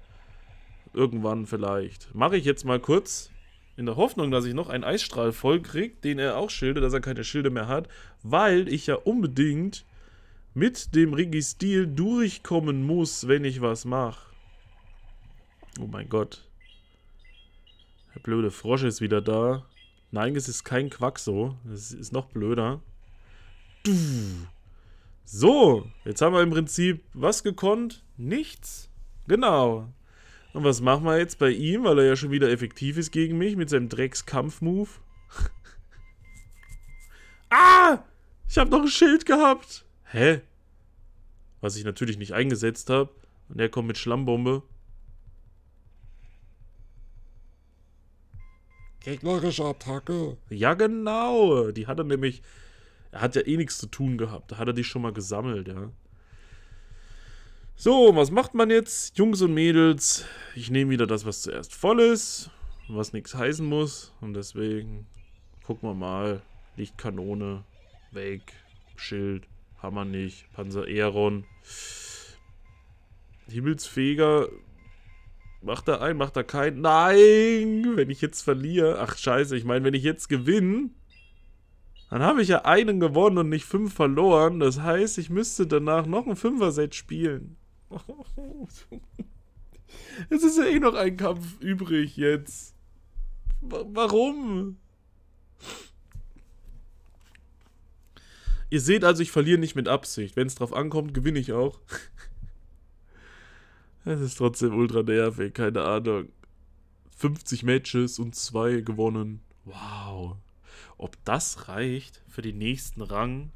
A: Irgendwann vielleicht. Mache ich jetzt mal kurz. In der Hoffnung, dass ich noch einen Eisstrahl vollkriege, den er auch schildert, dass er keine Schilde mehr hat. Weil ich ja unbedingt mit dem Registil durchkommen muss, wenn ich was mache. Oh mein Gott. Der blöde Frosch ist wieder da. Nein, es ist kein Quack so. Es ist noch blöder. Du. So, jetzt haben wir im Prinzip was gekonnt? Nichts. Genau. Und was machen wir jetzt bei ihm, weil er ja schon wieder effektiv ist gegen mich mit seinem Dreckskampf-Move? ah! Ich habe noch ein Schild gehabt. Hä? Was ich natürlich nicht eingesetzt habe. Und er kommt mit Schlammbombe. Gegnerische Attacke. Ja, genau. Die hat er nämlich. Er hat ja eh nichts zu tun gehabt. Da hat er die schon mal gesammelt, ja. So, was macht man jetzt? Jungs und Mädels, ich nehme wieder das, was zuerst voll ist, was nichts heißen muss. Und deswegen gucken wir mal. Lichtkanone, weg, Schild, Hammer nicht, Panzer Aeron. Himmelsfeger Macht er ein, macht er kein. Nein! Wenn ich jetzt verliere. Ach, scheiße. Ich meine, wenn ich jetzt gewinne, dann habe ich ja einen gewonnen und nicht fünf verloren. Das heißt, ich müsste danach noch ein Fünfer-Set spielen. Es ist ja eh noch ein Kampf übrig jetzt. Warum? Ihr seht also, ich verliere nicht mit Absicht. Wenn es drauf ankommt, gewinne ich auch. Es ist trotzdem ultra nervig, keine Ahnung. 50 Matches und zwei gewonnen. Wow. Ob das reicht für den nächsten Rang?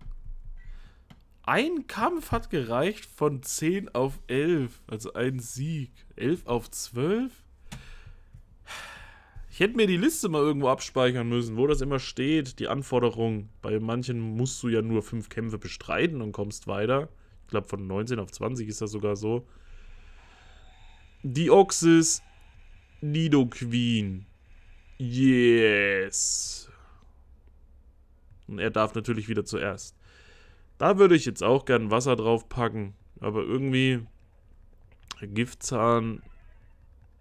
A: Ein Kampf hat gereicht von 10 auf 11. Also ein Sieg. 11 auf 12? Ich hätte mir die Liste mal irgendwo abspeichern müssen, wo das immer steht. Die Anforderung. Bei manchen musst du ja nur 5 Kämpfe bestreiten und kommst weiter. Ich glaube, von 19 auf 20 ist das sogar so. Deoxys Nidoqueen. Yes. Und er darf natürlich wieder zuerst. Da würde ich jetzt auch gern Wasser drauf packen. Aber irgendwie Giftzahn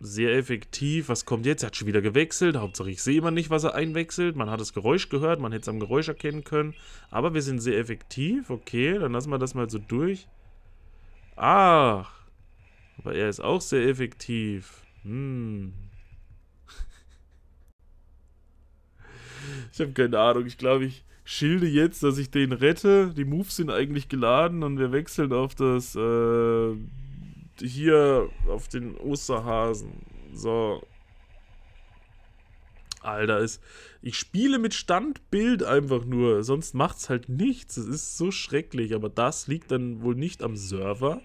A: sehr effektiv. Was kommt jetzt? Er hat schon wieder gewechselt. Hauptsache ich sehe immer nicht, was er einwechselt. Man hat das Geräusch gehört, man hätte es am Geräusch erkennen können. Aber wir sind sehr effektiv. Okay, dann lassen wir das mal so durch. Ach, aber er ist auch sehr effektiv. Hm. Ich habe keine Ahnung. Ich glaube, ich schilde jetzt, dass ich den rette. Die Moves sind eigentlich geladen und wir wechseln auf das äh, hier auf den Osterhasen. So. Alter, ist, ich spiele mit Standbild einfach nur, sonst macht's halt nichts. Es ist so schrecklich, aber das liegt dann wohl nicht am Server.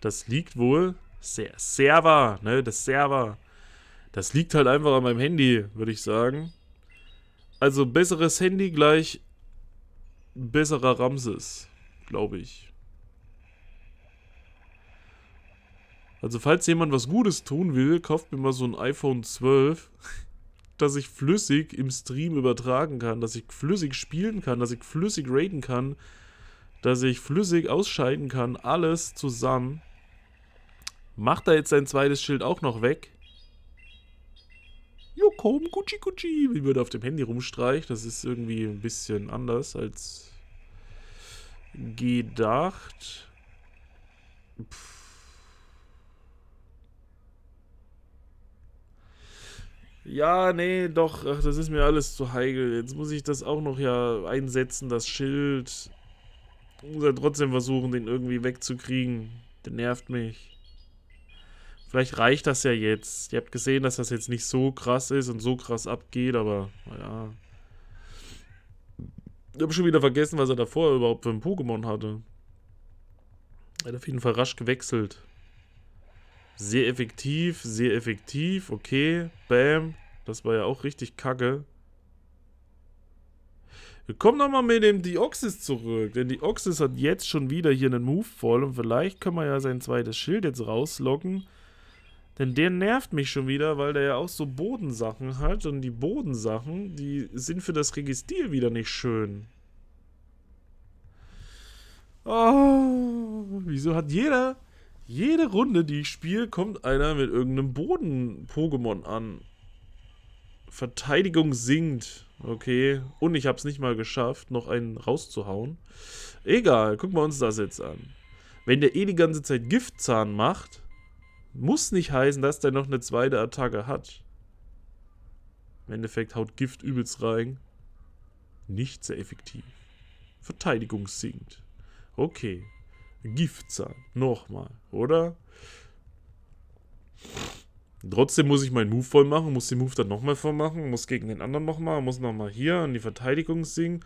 A: Das liegt wohl Ser Server, ne, das Server. Das liegt halt einfach an meinem Handy, würde ich sagen. Also besseres Handy gleich besserer Ramses, glaube ich. Also falls jemand was Gutes tun will, kauft mir mal so ein iPhone 12, dass ich flüssig im Stream übertragen kann, dass ich flüssig spielen kann, dass ich flüssig raiden kann, dass ich flüssig ausscheiden kann, alles zusammen. Macht er jetzt sein zweites Schild auch noch weg? Jo, komm, Gucci Gucci, wie würde auf dem Handy rumstreicht. Das ist irgendwie ein bisschen anders als gedacht. Pff. Ja, nee, doch, ach, das ist mir alles zu heikel. Jetzt muss ich das auch noch ja einsetzen, das Schild. Ich muss ja trotzdem versuchen, den irgendwie wegzukriegen. Der nervt mich. Vielleicht reicht das ja jetzt. Ihr habt gesehen, dass das jetzt nicht so krass ist und so krass abgeht, aber naja. Ich habe schon wieder vergessen, was er davor überhaupt für ein Pokémon hatte. Er hat auf jeden Fall rasch gewechselt. Sehr effektiv, sehr effektiv. Okay, bam. Das war ja auch richtig kacke. Wir kommen nochmal mit dem Deoxys zurück. Denn Deoxys hat jetzt schon wieder hier einen Move voll. Und vielleicht können wir ja sein zweites Schild jetzt rauslocken. Denn der nervt mich schon wieder, weil der ja auch so Bodensachen hat. Und die Bodensachen, die sind für das Registrier wieder nicht schön. Oh, wieso hat jeder, jede Runde, die ich spiele, kommt einer mit irgendeinem Boden-Pokémon an. Verteidigung sinkt. Okay. Und ich hab's nicht mal geschafft, noch einen rauszuhauen. Egal, gucken wir uns das jetzt an. Wenn der eh die ganze Zeit Giftzahn macht, muss nicht heißen, dass der noch eine zweite Attacke hat. Im Endeffekt haut Gift übelst rein. Nicht sehr effektiv. Verteidigung sinkt. Okay. Giftzahn. Nochmal, oder? Trotzdem muss ich meinen Move voll machen, muss den Move dann nochmal voll machen, muss gegen den anderen nochmal, muss nochmal hier an die Verteidigung singen.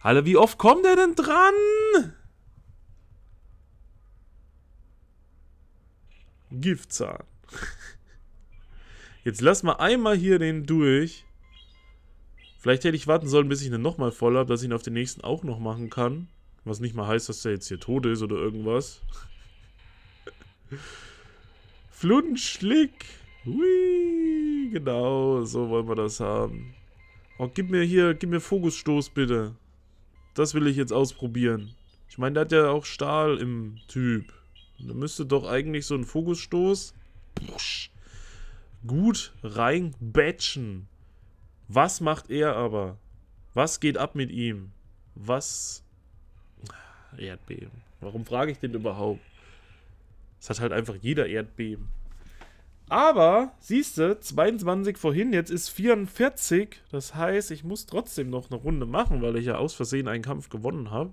A: Alter, wie oft kommt der denn dran? Giftzahn. Jetzt lass mal einmal hier den durch. Vielleicht hätte ich warten sollen, bis ich ihn nochmal voll habe, dass ich ihn auf den nächsten auch noch machen kann. Was nicht mal heißt, dass der jetzt hier tot ist oder irgendwas. Flutenschlick. Hui, genau, so wollen wir das haben. Oh, gib mir hier, gib mir Fokusstoß bitte. Das will ich jetzt ausprobieren. Ich meine, der hat ja auch Stahl im Typ. Da müsste doch eigentlich so ein Fokusstoß gut reinbatchen. Was macht er aber? Was geht ab mit ihm? Was... Erdbeben. Warum frage ich den überhaupt? Es hat halt einfach jeder Erdbeben. Aber, siehst du, 22 vorhin, jetzt ist 44. Das heißt, ich muss trotzdem noch eine Runde machen, weil ich ja aus Versehen einen Kampf gewonnen habe.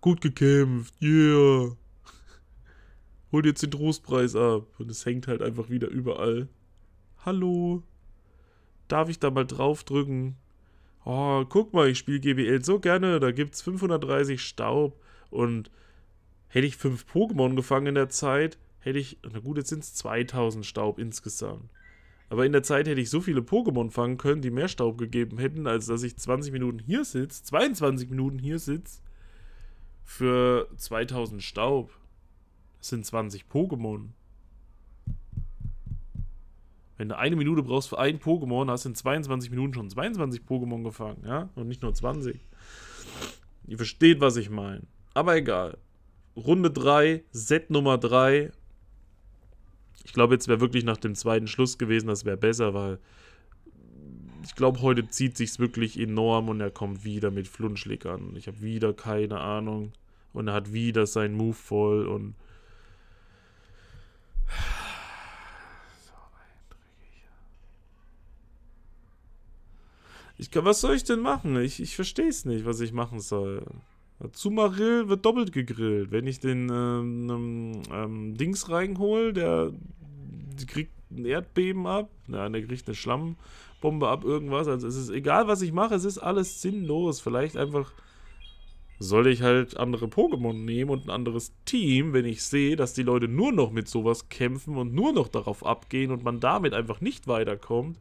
A: Gut gekämpft, yeah. Holt jetzt den Trostpreis ab. Und es hängt halt einfach wieder überall. Hallo. Darf ich da mal drauf drücken? Oh, guck mal, ich spiele GBL so gerne. Da gibt es 530 Staub. Und hätte ich 5 Pokémon gefangen in der Zeit, hätte ich. Na gut, jetzt sind es 2000 Staub insgesamt. Aber in der Zeit hätte ich so viele Pokémon fangen können, die mehr Staub gegeben hätten, als dass ich 20 Minuten hier sitze, 22 Minuten hier sitze für 2000 Staub. sind 20 Pokémon. Wenn du eine Minute brauchst für ein Pokémon, hast du in 22 Minuten schon 22 Pokémon gefangen, ja? Und nicht nur 20. Ihr versteht, was ich meine. Aber egal. Runde 3, Set Nummer 3. Ich glaube, jetzt wäre wirklich nach dem zweiten Schluss gewesen, das wäre besser, weil ich glaube, heute zieht sich's wirklich enorm und er kommt wieder mit Flunschlick an. Ich habe wieder keine Ahnung. Und er hat wieder seinen Move voll und. Ich kann, was soll ich denn machen? Ich, ich verstehe es nicht, was ich machen soll. Zumarill wird doppelt gegrillt. Wenn ich den ähm, ähm, Dings reinhole, der kriegt ein Erdbeben ab. Nein, der kriegt eine Schlamm, Bombe ab, irgendwas. Also es ist egal, was ich mache, es ist alles sinnlos. Vielleicht einfach soll ich halt andere Pokémon nehmen und ein anderes Team, wenn ich sehe, dass die Leute nur noch mit sowas kämpfen und nur noch darauf abgehen und man damit einfach nicht weiterkommt.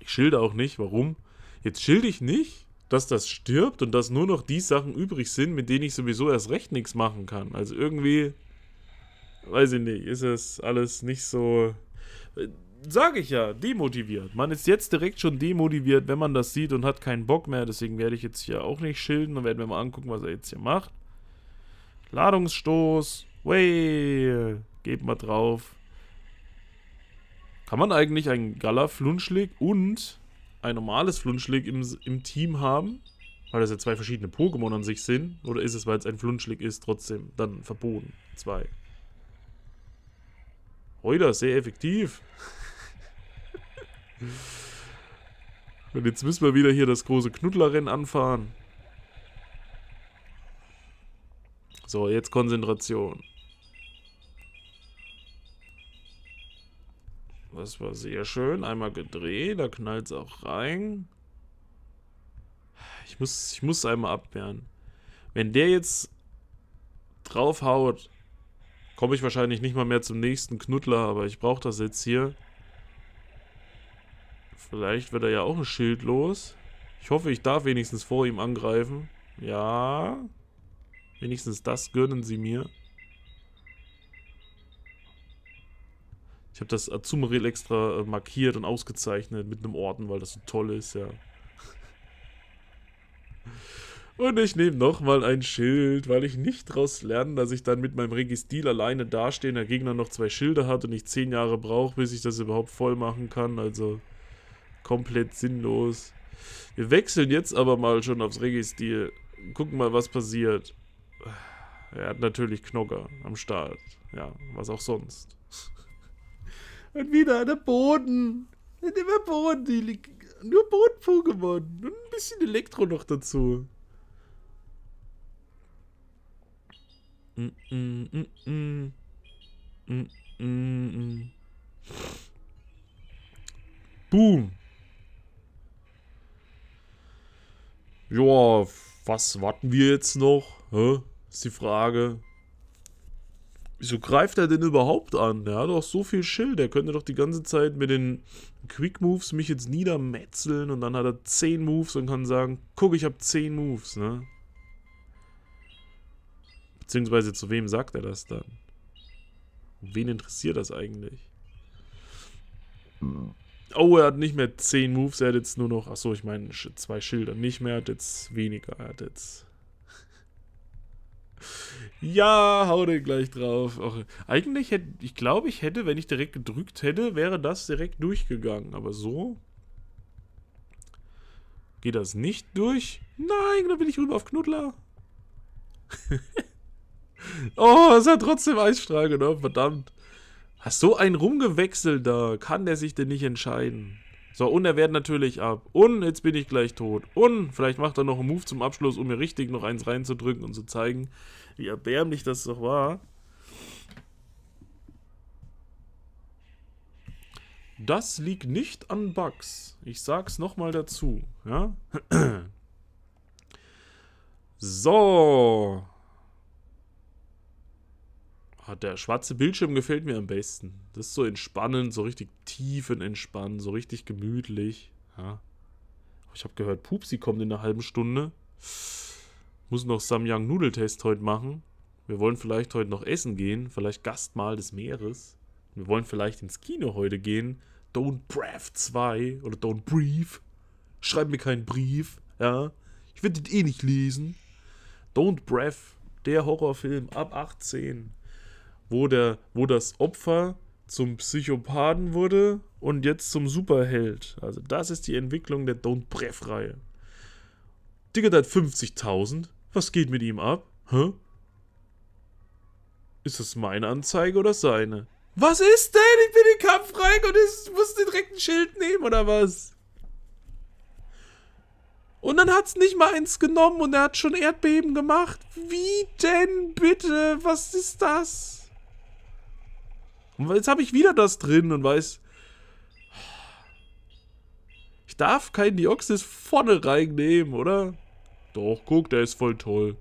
A: Ich schilde auch nicht, warum. Jetzt schilde ich nicht, dass das stirbt und dass nur noch die Sachen übrig sind, mit denen ich sowieso erst recht nichts machen kann. Also irgendwie, weiß ich nicht, ist es alles nicht so sage ich ja, demotiviert. Man ist jetzt direkt schon demotiviert, wenn man das sieht und hat keinen Bock mehr. Deswegen werde ich jetzt hier auch nicht schilden und werden wir mal angucken, was er jetzt hier macht. Ladungsstoß. Way. Geht mal drauf. Kann man eigentlich einen Gala-Flunschlick und ein normales Flunschlick im, im Team haben? Weil das ja zwei verschiedene Pokémon an sich sind. Oder ist es, weil es ein Flunschlick ist, trotzdem dann verboten? Zwei. Heuler, sehr effektiv. Und jetzt müssen wir wieder hier das große Knuddlerrennen anfahren. So, jetzt Konzentration. Das war sehr schön. Einmal gedreht, da knallt es auch rein. Ich muss, ich muss einmal abwehren. Wenn der jetzt draufhaut, komme ich wahrscheinlich nicht mal mehr zum nächsten Knuddler, aber ich brauche das jetzt hier. Vielleicht wird er ja auch ein Schild los. Ich hoffe, ich darf wenigstens vor ihm angreifen. Ja. Wenigstens das gönnen sie mir. Ich habe das Azumarill extra äh, markiert und ausgezeichnet mit einem Orden, weil das so toll ist, ja. Und ich nehme nochmal ein Schild, weil ich nicht daraus lerne, dass ich dann mit meinem Registil alleine dastehe, und der Gegner noch zwei Schilde hat und ich zehn Jahre brauche, bis ich das überhaupt voll machen kann. Also komplett sinnlos. Wir wechseln jetzt aber mal schon aufs Registil. Gucken mal, was passiert. Er hat natürlich Knocker am Start. Ja, was auch sonst. Und wieder der Boden. Sind immer Boden. Die nur Boden-Pokémon. Und ein bisschen Elektro noch dazu. Mm, mm, mm, mm. Boom. Ja, was warten wir jetzt noch? Hä? Ist die Frage. Wieso greift er denn überhaupt an? Der hat doch so viel Schild. Er könnte doch die ganze Zeit mit den Quick Moves mich jetzt niedermetzeln und dann hat er 10 Moves und kann sagen, guck, ich habe 10 Moves, ne? Beziehungsweise zu wem sagt er das dann? Wen interessiert das eigentlich? Hm. Oh, er hat nicht mehr 10 Moves, er hat jetzt nur noch. Achso, ich meine, zwei Schilder nicht mehr, er hat jetzt weniger, er hat jetzt. ja, hau den gleich drauf. Auch, eigentlich hätte. Ich glaube, ich hätte, wenn ich direkt gedrückt hätte, wäre das direkt durchgegangen. Aber so. Geht das nicht durch? Nein, dann bin ich rüber auf Knuddler. oh, es hat trotzdem Eisstrahl genommen, verdammt. Hast so einen rumgewechselt da. Kann der sich denn nicht entscheiden? So, und er wehrt natürlich ab. Und jetzt bin ich gleich tot. Und vielleicht macht er noch einen Move zum Abschluss, um mir richtig noch eins reinzudrücken und zu zeigen, wie erbärmlich das doch war. Das liegt nicht an Bugs. Ich sag's nochmal dazu. Ja? so. Ah, der schwarze Bildschirm gefällt mir am besten. Das ist so entspannend, so richtig tiefenentspannt, so richtig gemütlich. Ja. Ich habe gehört, Pupsi kommt in einer halben Stunde. Muss noch Samyang Nudeltest heute machen. Wir wollen vielleicht heute noch essen gehen, vielleicht Gastmahl des Meeres. Wir wollen vielleicht ins Kino heute gehen. Don't Breath 2 oder Don't Brief. Schreib mir keinen Brief, ja. Ich werde den eh nicht lesen. Don't Breath, der Horrorfilm ab 18 wo, der, wo das Opfer zum Psychopathen wurde und jetzt zum Superheld. Also das ist die Entwicklung der Don't Breath-Reihe. der hat 50.000. Was geht mit ihm ab? Hä? Ist das meine Anzeige oder seine? Was ist denn? Ich bin in Kampf Kampfreik und ich muss direkt ein Schild nehmen oder was? Und dann hat es nicht mal eins genommen und er hat schon Erdbeben gemacht. Wie denn bitte? Was ist das? Und jetzt habe ich wieder das drin und weiß... Ich darf keinen Dioxys vorne reinnehmen, oder? Doch, guck, der ist voll toll.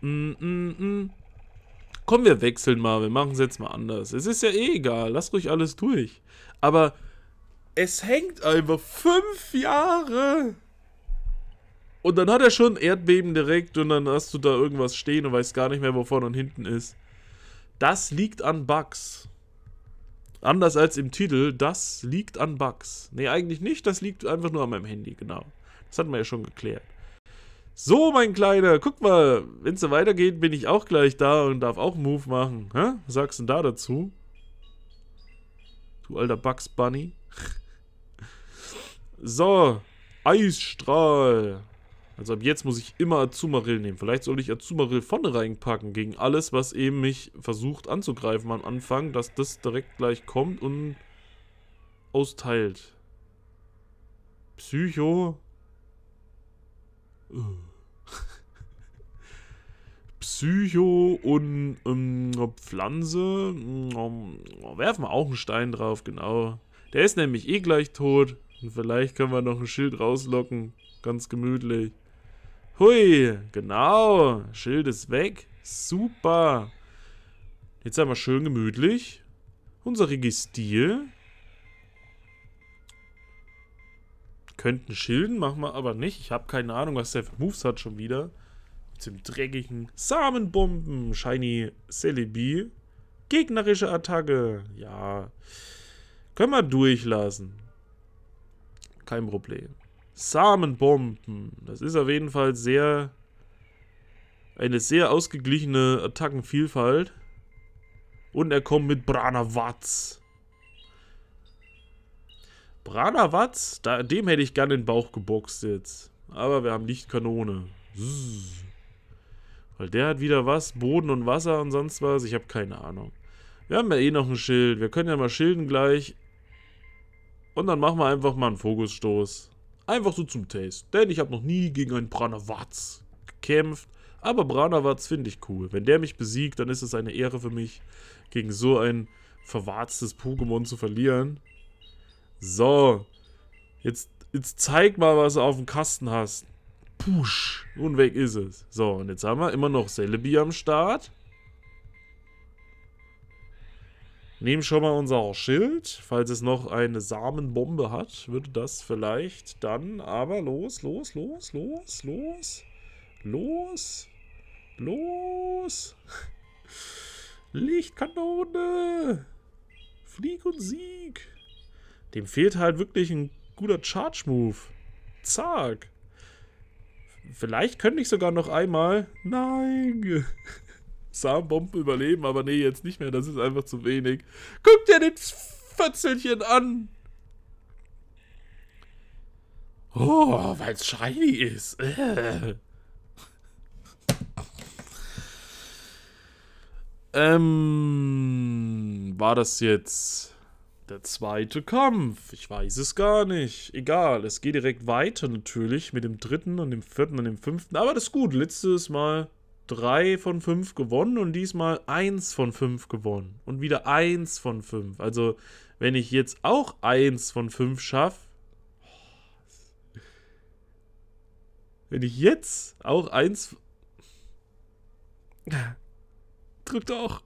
A: Mm, mm, mm. Komm, wir wechseln mal. Wir machen es jetzt mal anders. Es ist ja eh egal. Lass ruhig alles durch. Aber es hängt einfach fünf Jahre. Und dann hat er schon Erdbeben direkt und dann hast du da irgendwas stehen und weißt gar nicht mehr, wo vorne und hinten ist. Das liegt an Bugs. Anders als im Titel, das liegt an Bugs. Nee, eigentlich nicht, das liegt einfach nur an meinem Handy, genau. Das hatten wir ja schon geklärt. So, mein Kleiner, guck mal, wenn es so weitergeht, bin ich auch gleich da und darf auch einen Move machen. Hä? Was sagst du denn da dazu? Du alter Bugs Bunny. so, Eisstrahl. Also ab jetzt muss ich immer Azumarill nehmen. Vielleicht soll ich Azumarill vorne reinpacken gegen alles, was eben mich versucht anzugreifen am Anfang, dass das direkt gleich kommt und austeilt. Psycho. Psycho und ähm, Pflanze. Ähm, oh, werfen wir auch einen Stein drauf, genau. Der ist nämlich eh gleich tot. Und vielleicht können wir noch ein Schild rauslocken. Ganz gemütlich. Hui, genau. Schild ist weg. Super. Jetzt einmal schön gemütlich. Unser Registil. Könnten schilden, machen wir aber nicht. Ich habe keine Ahnung, was der für Moves hat schon wieder. Mit dem dreckigen Samenbomben. Shiny Celebi. Gegnerische Attacke. Ja. Können wir durchlassen. Kein Problem. Samenbomben. Das ist auf jeden Fall sehr eine sehr ausgeglichene Attackenvielfalt. Und er kommt mit Branavats. Branavats? dem hätte ich gerne den Bauch geboxt jetzt. Aber wir haben Lichtkanone. Weil der hat wieder was. Boden und Wasser und sonst was. Ich habe keine Ahnung. Wir haben ja eh noch ein Schild. Wir können ja mal schilden gleich. Und dann machen wir einfach mal einen Fokusstoß. Einfach so zum Taste, denn ich habe noch nie gegen einen Branavats gekämpft. Aber Branavats finde ich cool. Wenn der mich besiegt, dann ist es eine Ehre für mich, gegen so ein verwarztes Pokémon zu verlieren. So, jetzt, jetzt zeig mal, was du auf dem Kasten hast. Push, und weg ist es. So, und jetzt haben wir immer noch Celebi am Start. Nehmen schon mal unser Schild. Falls es noch eine Samenbombe hat, würde das vielleicht dann. Aber los, los, los, los, los. Los. Los. Lichtkanone. Flieg und Sieg. Dem fehlt halt wirklich ein guter Charge-Move. Zack. Vielleicht könnte ich sogar noch einmal... Nein. Zahnbomben überleben, aber nee, jetzt nicht mehr, das ist einfach zu wenig. Guck dir das Fötzelchen an!
B: Oh, weil es shiny ist. Äh.
A: Ähm, war das jetzt der zweite Kampf? Ich weiß es gar nicht. Egal, es geht direkt weiter natürlich mit dem dritten und dem vierten und dem fünften. Aber das ist gut, letztes Mal drei von fünf gewonnen und diesmal eins von fünf gewonnen. Und wieder eins von fünf. Also, wenn ich jetzt auch eins von fünf schaffe. Wenn ich jetzt auch eins. Drück doch!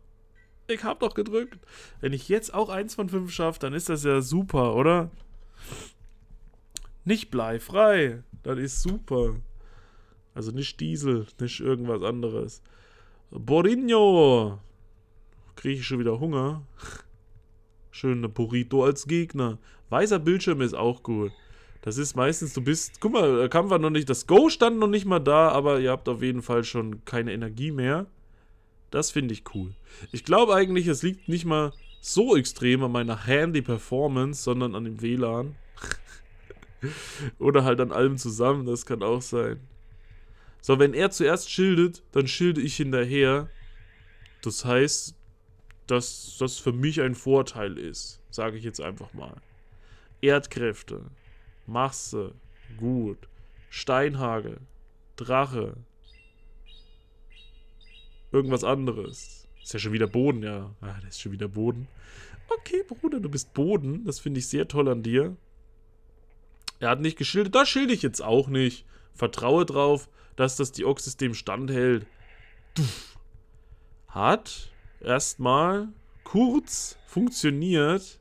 A: Ich hab doch gedrückt! Wenn ich jetzt auch eins von fünf schaffe, dann ist das ja super, oder? Nicht bleifrei. Das ist super. Also nicht Diesel, nicht irgendwas anderes. Borinho! Kriege ich schon wieder Hunger. Schöne Burrito als Gegner. Weißer Bildschirm ist auch cool. Das ist meistens, du bist, guck mal, der äh, Kampf war noch nicht, das Go stand noch nicht mal da, aber ihr habt auf jeden Fall schon keine Energie mehr. Das finde ich cool. Ich glaube eigentlich, es liegt nicht mal so extrem an meiner Handy-Performance, sondern an dem WLAN. Oder halt an allem zusammen, das kann auch sein. So, wenn er zuerst schildet, dann schilde ich hinterher. Das heißt, dass das für mich ein Vorteil ist, sage ich jetzt einfach mal. Erdkräfte, Masse, gut, Steinhagel, Drache, irgendwas anderes. Ist ja schon wieder Boden, ja. Ah, das ist schon wieder Boden. Okay, Bruder, du bist Boden. Das finde ich sehr toll an dir. Er hat nicht geschildert. Da schilde ich jetzt auch nicht. Vertraue drauf dass das Dioxysystem standhält, hat erstmal kurz funktioniert.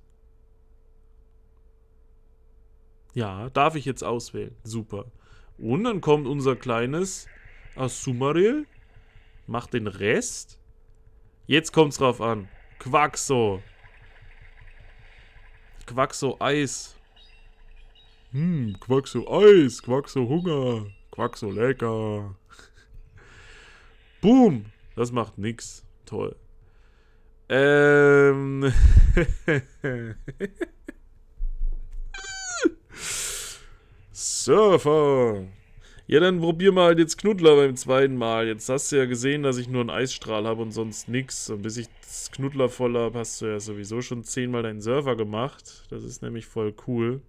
A: Ja, darf ich jetzt auswählen. Super. Und dann kommt unser kleines Asumaril, macht den Rest. Jetzt kommt's drauf an. Quaxo. Quaxo Eis. Hm, Quaxo Eis, Quaxo Hunger. Quack so lecker. Boom! Das macht nix. Toll. Ähm. Surfer. Ja, dann probier mal jetzt Knuddler beim zweiten Mal. Jetzt hast du ja gesehen, dass ich nur einen Eisstrahl habe und sonst nix. Und bis ich das Knuddler voll habe, hast du ja sowieso schon zehnmal deinen Surfer gemacht. Das ist nämlich voll cool.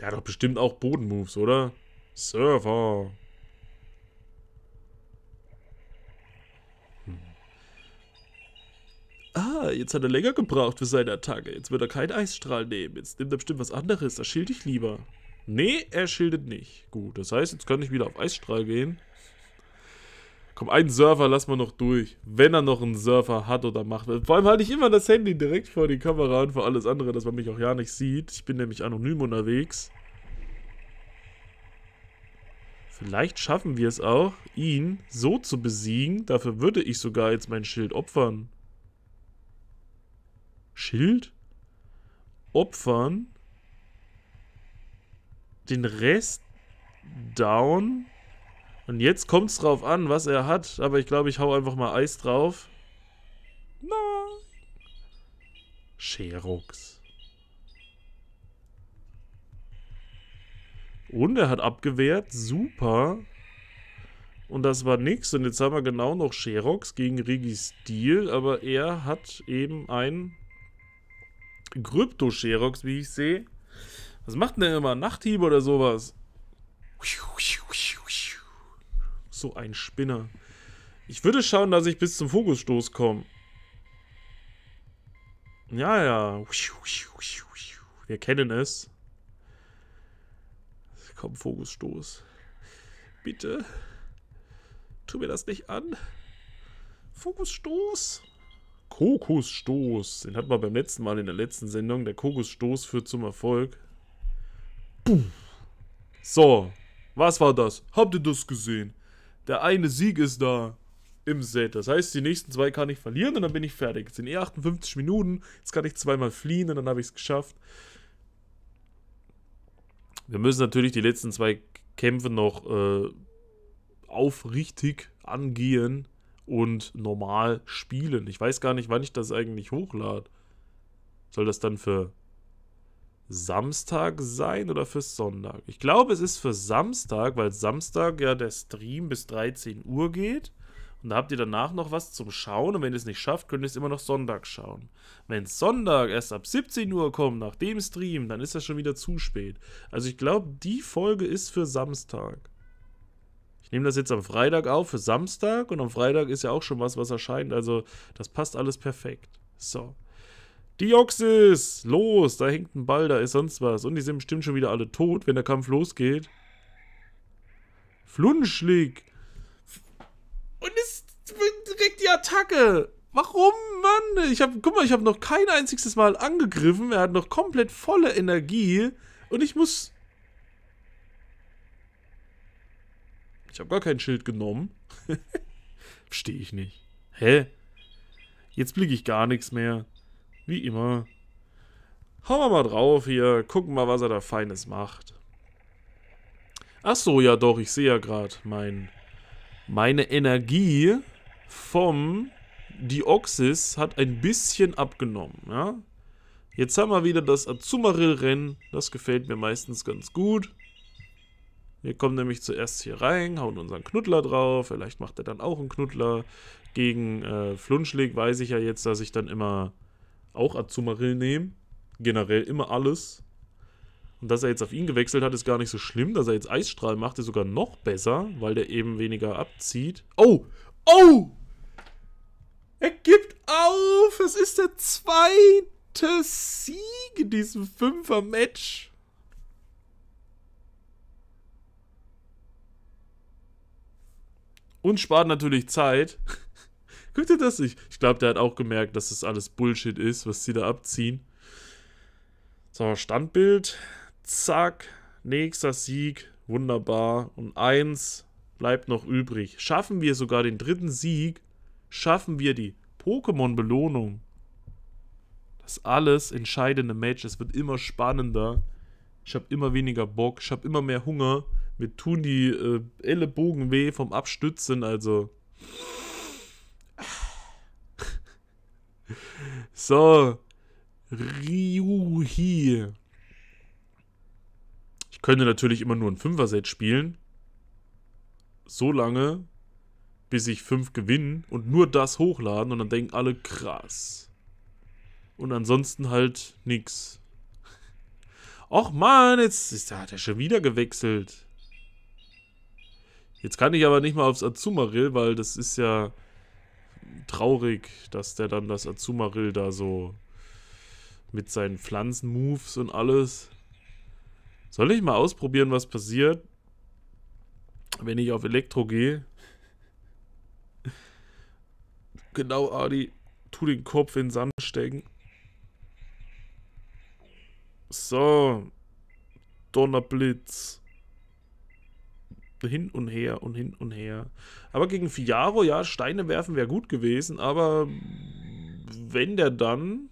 A: Der hat doch bestimmt auch Bodenmoves, oder? Server. Hm. Ah, jetzt hat er länger gebraucht für seine Attacke. Jetzt wird er keinen Eisstrahl nehmen. Jetzt nimmt er bestimmt was anderes. Da schild ich lieber. Nee, er schildet nicht. Gut, das heißt, jetzt kann ich wieder auf Eisstrahl gehen. Komm, einen Surfer lassen wir noch durch. Wenn er noch einen Surfer hat oder macht. Vor allem halte ich immer das Handy direkt vor die Kamera und vor alles andere, dass man mich auch ja nicht sieht. Ich bin nämlich anonym unterwegs. Vielleicht schaffen wir es auch, ihn so zu besiegen. Dafür würde ich sogar jetzt mein Schild opfern. Schild? Opfern? Den Rest down? Und jetzt kommt es drauf an, was er hat. Aber ich glaube, ich hau einfach mal Eis drauf. Na. Sherox. Und er hat abgewehrt. Super. Und das war nix. Und jetzt haben wir genau noch Sherox gegen Rigis Deal. Aber er hat eben ein Krypto-Sherox, wie ich sehe. Was macht denn der immer? Nachthieb oder sowas? So ein Spinner. Ich würde schauen, dass ich bis zum Fokusstoß komme. Ja, ja. Wir kennen es. Komm, Fokusstoß. Bitte. Tu mir das nicht an. Fokusstoß. Kokosstoß. Den hatten wir beim letzten Mal in der letzten Sendung. Der Kokosstoß führt zum Erfolg. Puh. So. Was war das? Habt ihr das gesehen? Der eine Sieg ist da im Set. Das heißt, die nächsten zwei kann ich verlieren und dann bin ich fertig. Es sind eh 58 Minuten. Jetzt kann ich zweimal fliehen und dann habe ich es geschafft wir müssen natürlich die letzten zwei Kämpfe noch äh, aufrichtig angehen und normal spielen. Ich weiß gar nicht, wann ich das eigentlich hochlade. Soll das dann für Samstag sein oder für Sonntag? Ich glaube, es ist für Samstag, weil Samstag ja der Stream bis 13 Uhr geht. Und da habt ihr danach noch was zum Schauen. Und wenn ihr es nicht schafft, könnt ihr es immer noch Sonntag schauen. Wenn Sonntag erst ab 17 Uhr kommt, nach dem Stream, dann ist das schon wieder zu spät. Also ich glaube, die Folge ist für Samstag. Ich nehme das jetzt am Freitag auf für Samstag. Und am Freitag ist ja auch schon was, was erscheint. Also das passt alles perfekt. So. Dioxis! los, da hängt ein Ball, da ist sonst was. Und die sind bestimmt schon wieder alle tot, wenn der Kampf losgeht. Flunschlig, und es direkt die Attacke. Warum, Mann? Ich habe, guck mal, ich habe noch kein einziges Mal angegriffen. Er hat noch komplett volle Energie und ich muss Ich habe gar kein Schild genommen. Verstehe ich nicht. Hä? Jetzt blicke ich gar nichts mehr. Wie immer. Hauen wir mal drauf hier. Gucken mal, was er da Feines macht. Ach so, ja doch, ich sehe ja gerade mein meine Energie vom Dioxys hat ein bisschen abgenommen. Ja? Jetzt haben wir wieder das Azumarill-Rennen. Das gefällt mir meistens ganz gut. Wir kommen nämlich zuerst hier rein, hauen unseren Knuddler drauf. Vielleicht macht er dann auch einen Knuddler. Gegen äh, Flunschlig weiß ich ja jetzt, dass ich dann immer auch Azumarill nehme. Generell immer alles. Und dass er jetzt auf ihn gewechselt hat, ist gar nicht so schlimm. Dass er jetzt Eisstrahl macht, ist sogar noch besser, weil der eben weniger abzieht. Oh! Oh! Er gibt auf! Es ist der zweite Sieg in diesem Fünfer-Match. Und spart natürlich Zeit. Guck dir das nicht. Ich glaube, der hat auch gemerkt, dass das alles Bullshit ist, was sie da abziehen. So, Standbild. Zack, nächster Sieg, wunderbar. Und eins bleibt noch übrig. Schaffen wir sogar den dritten Sieg, schaffen wir die Pokémon-Belohnung. Das alles entscheidende Match. Es wird immer spannender. Ich habe immer weniger Bock. Ich habe immer mehr Hunger. Mir tun die äh, Ellenbogen weh vom Abstützen. Also. so. Ryuhi könnte natürlich immer nur ein Fünfer-Set spielen. So lange, bis ich fünf gewinne und nur das hochladen und dann denken alle krass. Und ansonsten halt nix. Och man, jetzt ist, hat er schon wieder gewechselt. Jetzt kann ich aber nicht mal aufs Azumarill, weil das ist ja traurig, dass der dann das Azumarill da so mit seinen Pflanzenmoves und alles. Soll ich mal ausprobieren, was passiert, wenn ich auf Elektro gehe? genau, Adi. Tu den Kopf in den Sand stecken. So. Donnerblitz. Hin und her und hin und her. Aber gegen Fiaro, ja, Steine werfen wäre gut gewesen, aber wenn der dann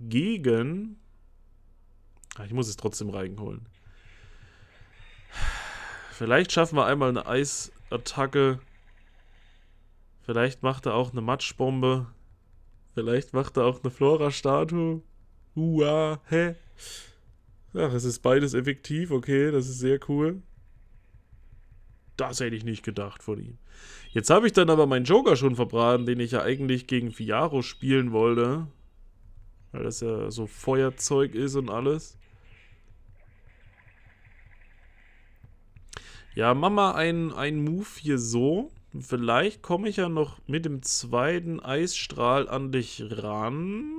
A: gegen ich muss es trotzdem reinholen. Vielleicht schaffen wir einmal eine Eisattacke. Vielleicht macht er auch eine Matschbombe. Vielleicht macht er auch eine Flora-Statue. Uah, hä? Ach, es ist beides effektiv, okay, das ist sehr cool. Das hätte ich nicht gedacht von ihm. Jetzt habe ich dann aber meinen Joker schon verbraten, den ich ja eigentlich gegen Fiaro spielen wollte. Weil das ja so Feuerzeug ist und alles. Ja, mach mal einen, einen Move hier so. Vielleicht komme ich ja noch mit dem zweiten Eisstrahl an dich ran.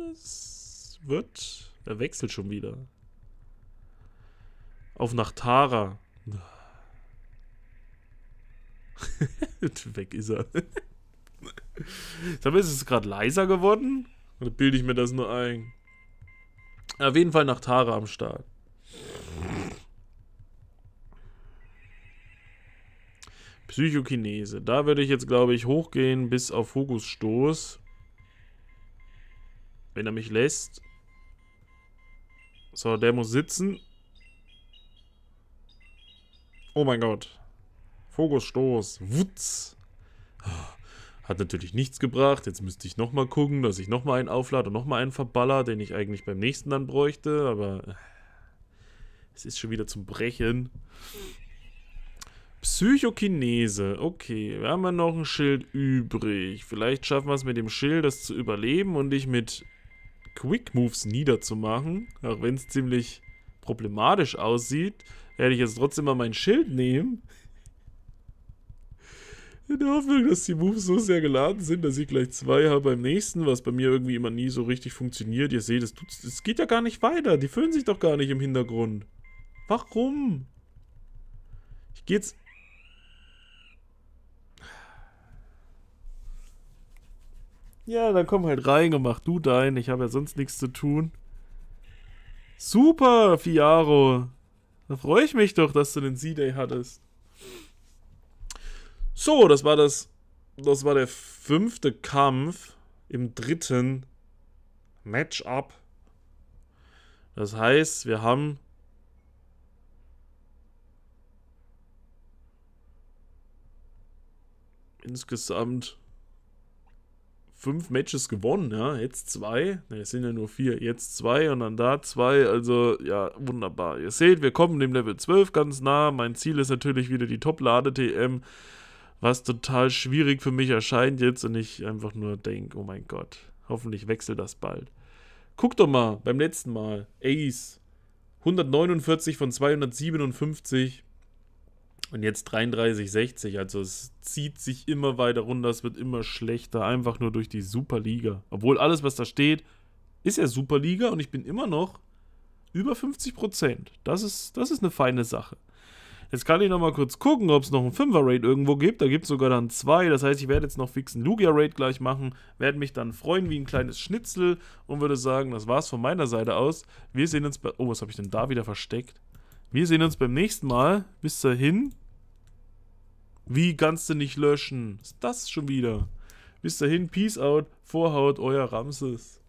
A: Das wird... Er wechselt schon wieder. Auf nach Tara. Weg ist er. Sag ist es gerade leiser geworden? Oder bilde ich mir das nur ein? Auf jeden Fall nach Tara am Start. Psychokinese. Da würde ich jetzt, glaube ich, hochgehen bis auf Fokusstoß. Wenn er mich lässt. So, der muss sitzen. Oh mein Gott. Fokusstoß. Wutz. Hat natürlich nichts gebracht. Jetzt müsste ich nochmal gucken, dass ich nochmal einen auflade und nochmal einen verballer, den ich eigentlich beim nächsten dann bräuchte. Aber es ist schon wieder zum Brechen. Psychokinese. Okay, wir haben ja noch ein Schild übrig. Vielleicht schaffen wir es mit dem Schild, das zu überleben und dich mit Quick Moves niederzumachen. Auch wenn es ziemlich problematisch aussieht, werde ich jetzt trotzdem mal mein Schild nehmen. In der Hoffnung, dass die Moves so sehr geladen sind, dass ich gleich zwei habe beim nächsten, was bei mir irgendwie immer nie so richtig funktioniert. Ihr seht, es, tut, es geht ja gar nicht weiter. Die füllen sich doch gar nicht im Hintergrund. Warum? Ich gehe jetzt Ja, dann komm halt rein und mach du dein. Ich habe ja sonst nichts zu tun. Super, Fiaro. Da freue ich mich doch, dass du den C-Day hattest. So, das war das. Das war der fünfte Kampf im dritten Matchup. Das heißt, wir haben insgesamt fünf Matches gewonnen, ja, jetzt zwei, ne, es sind ja nur vier, jetzt zwei und dann da zwei, also ja, wunderbar. Ihr seht, wir kommen dem Level 12 ganz nah, mein Ziel ist natürlich wieder die Top-Lade-TM, was total schwierig für mich erscheint jetzt und ich einfach nur denke, oh mein Gott, hoffentlich wechselt das bald. Guckt doch mal, beim letzten Mal, Ace, 149 von 257, und jetzt 33,60. Also es zieht sich immer weiter runter, es wird immer schlechter, einfach nur durch die Superliga. Obwohl alles, was da steht, ist ja Superliga und ich bin immer noch über 50 Prozent. Das ist, das ist eine feine Sache. Jetzt kann ich nochmal kurz gucken, ob es noch einen 5er-Raid irgendwo gibt. Da gibt es sogar dann zwei. Das heißt, ich werde jetzt noch fixen Lugia-Raid gleich machen. Werde mich dann freuen wie ein kleines Schnitzel und würde sagen, das war's von meiner Seite aus. Wir sehen uns bei. Oh, was habe ich denn da wieder versteckt? Wir sehen uns beim nächsten Mal. Bis dahin. Wie kannst du nicht löschen? Ist das schon wieder? Bis dahin, Peace out, Vorhaut, euer Ramses.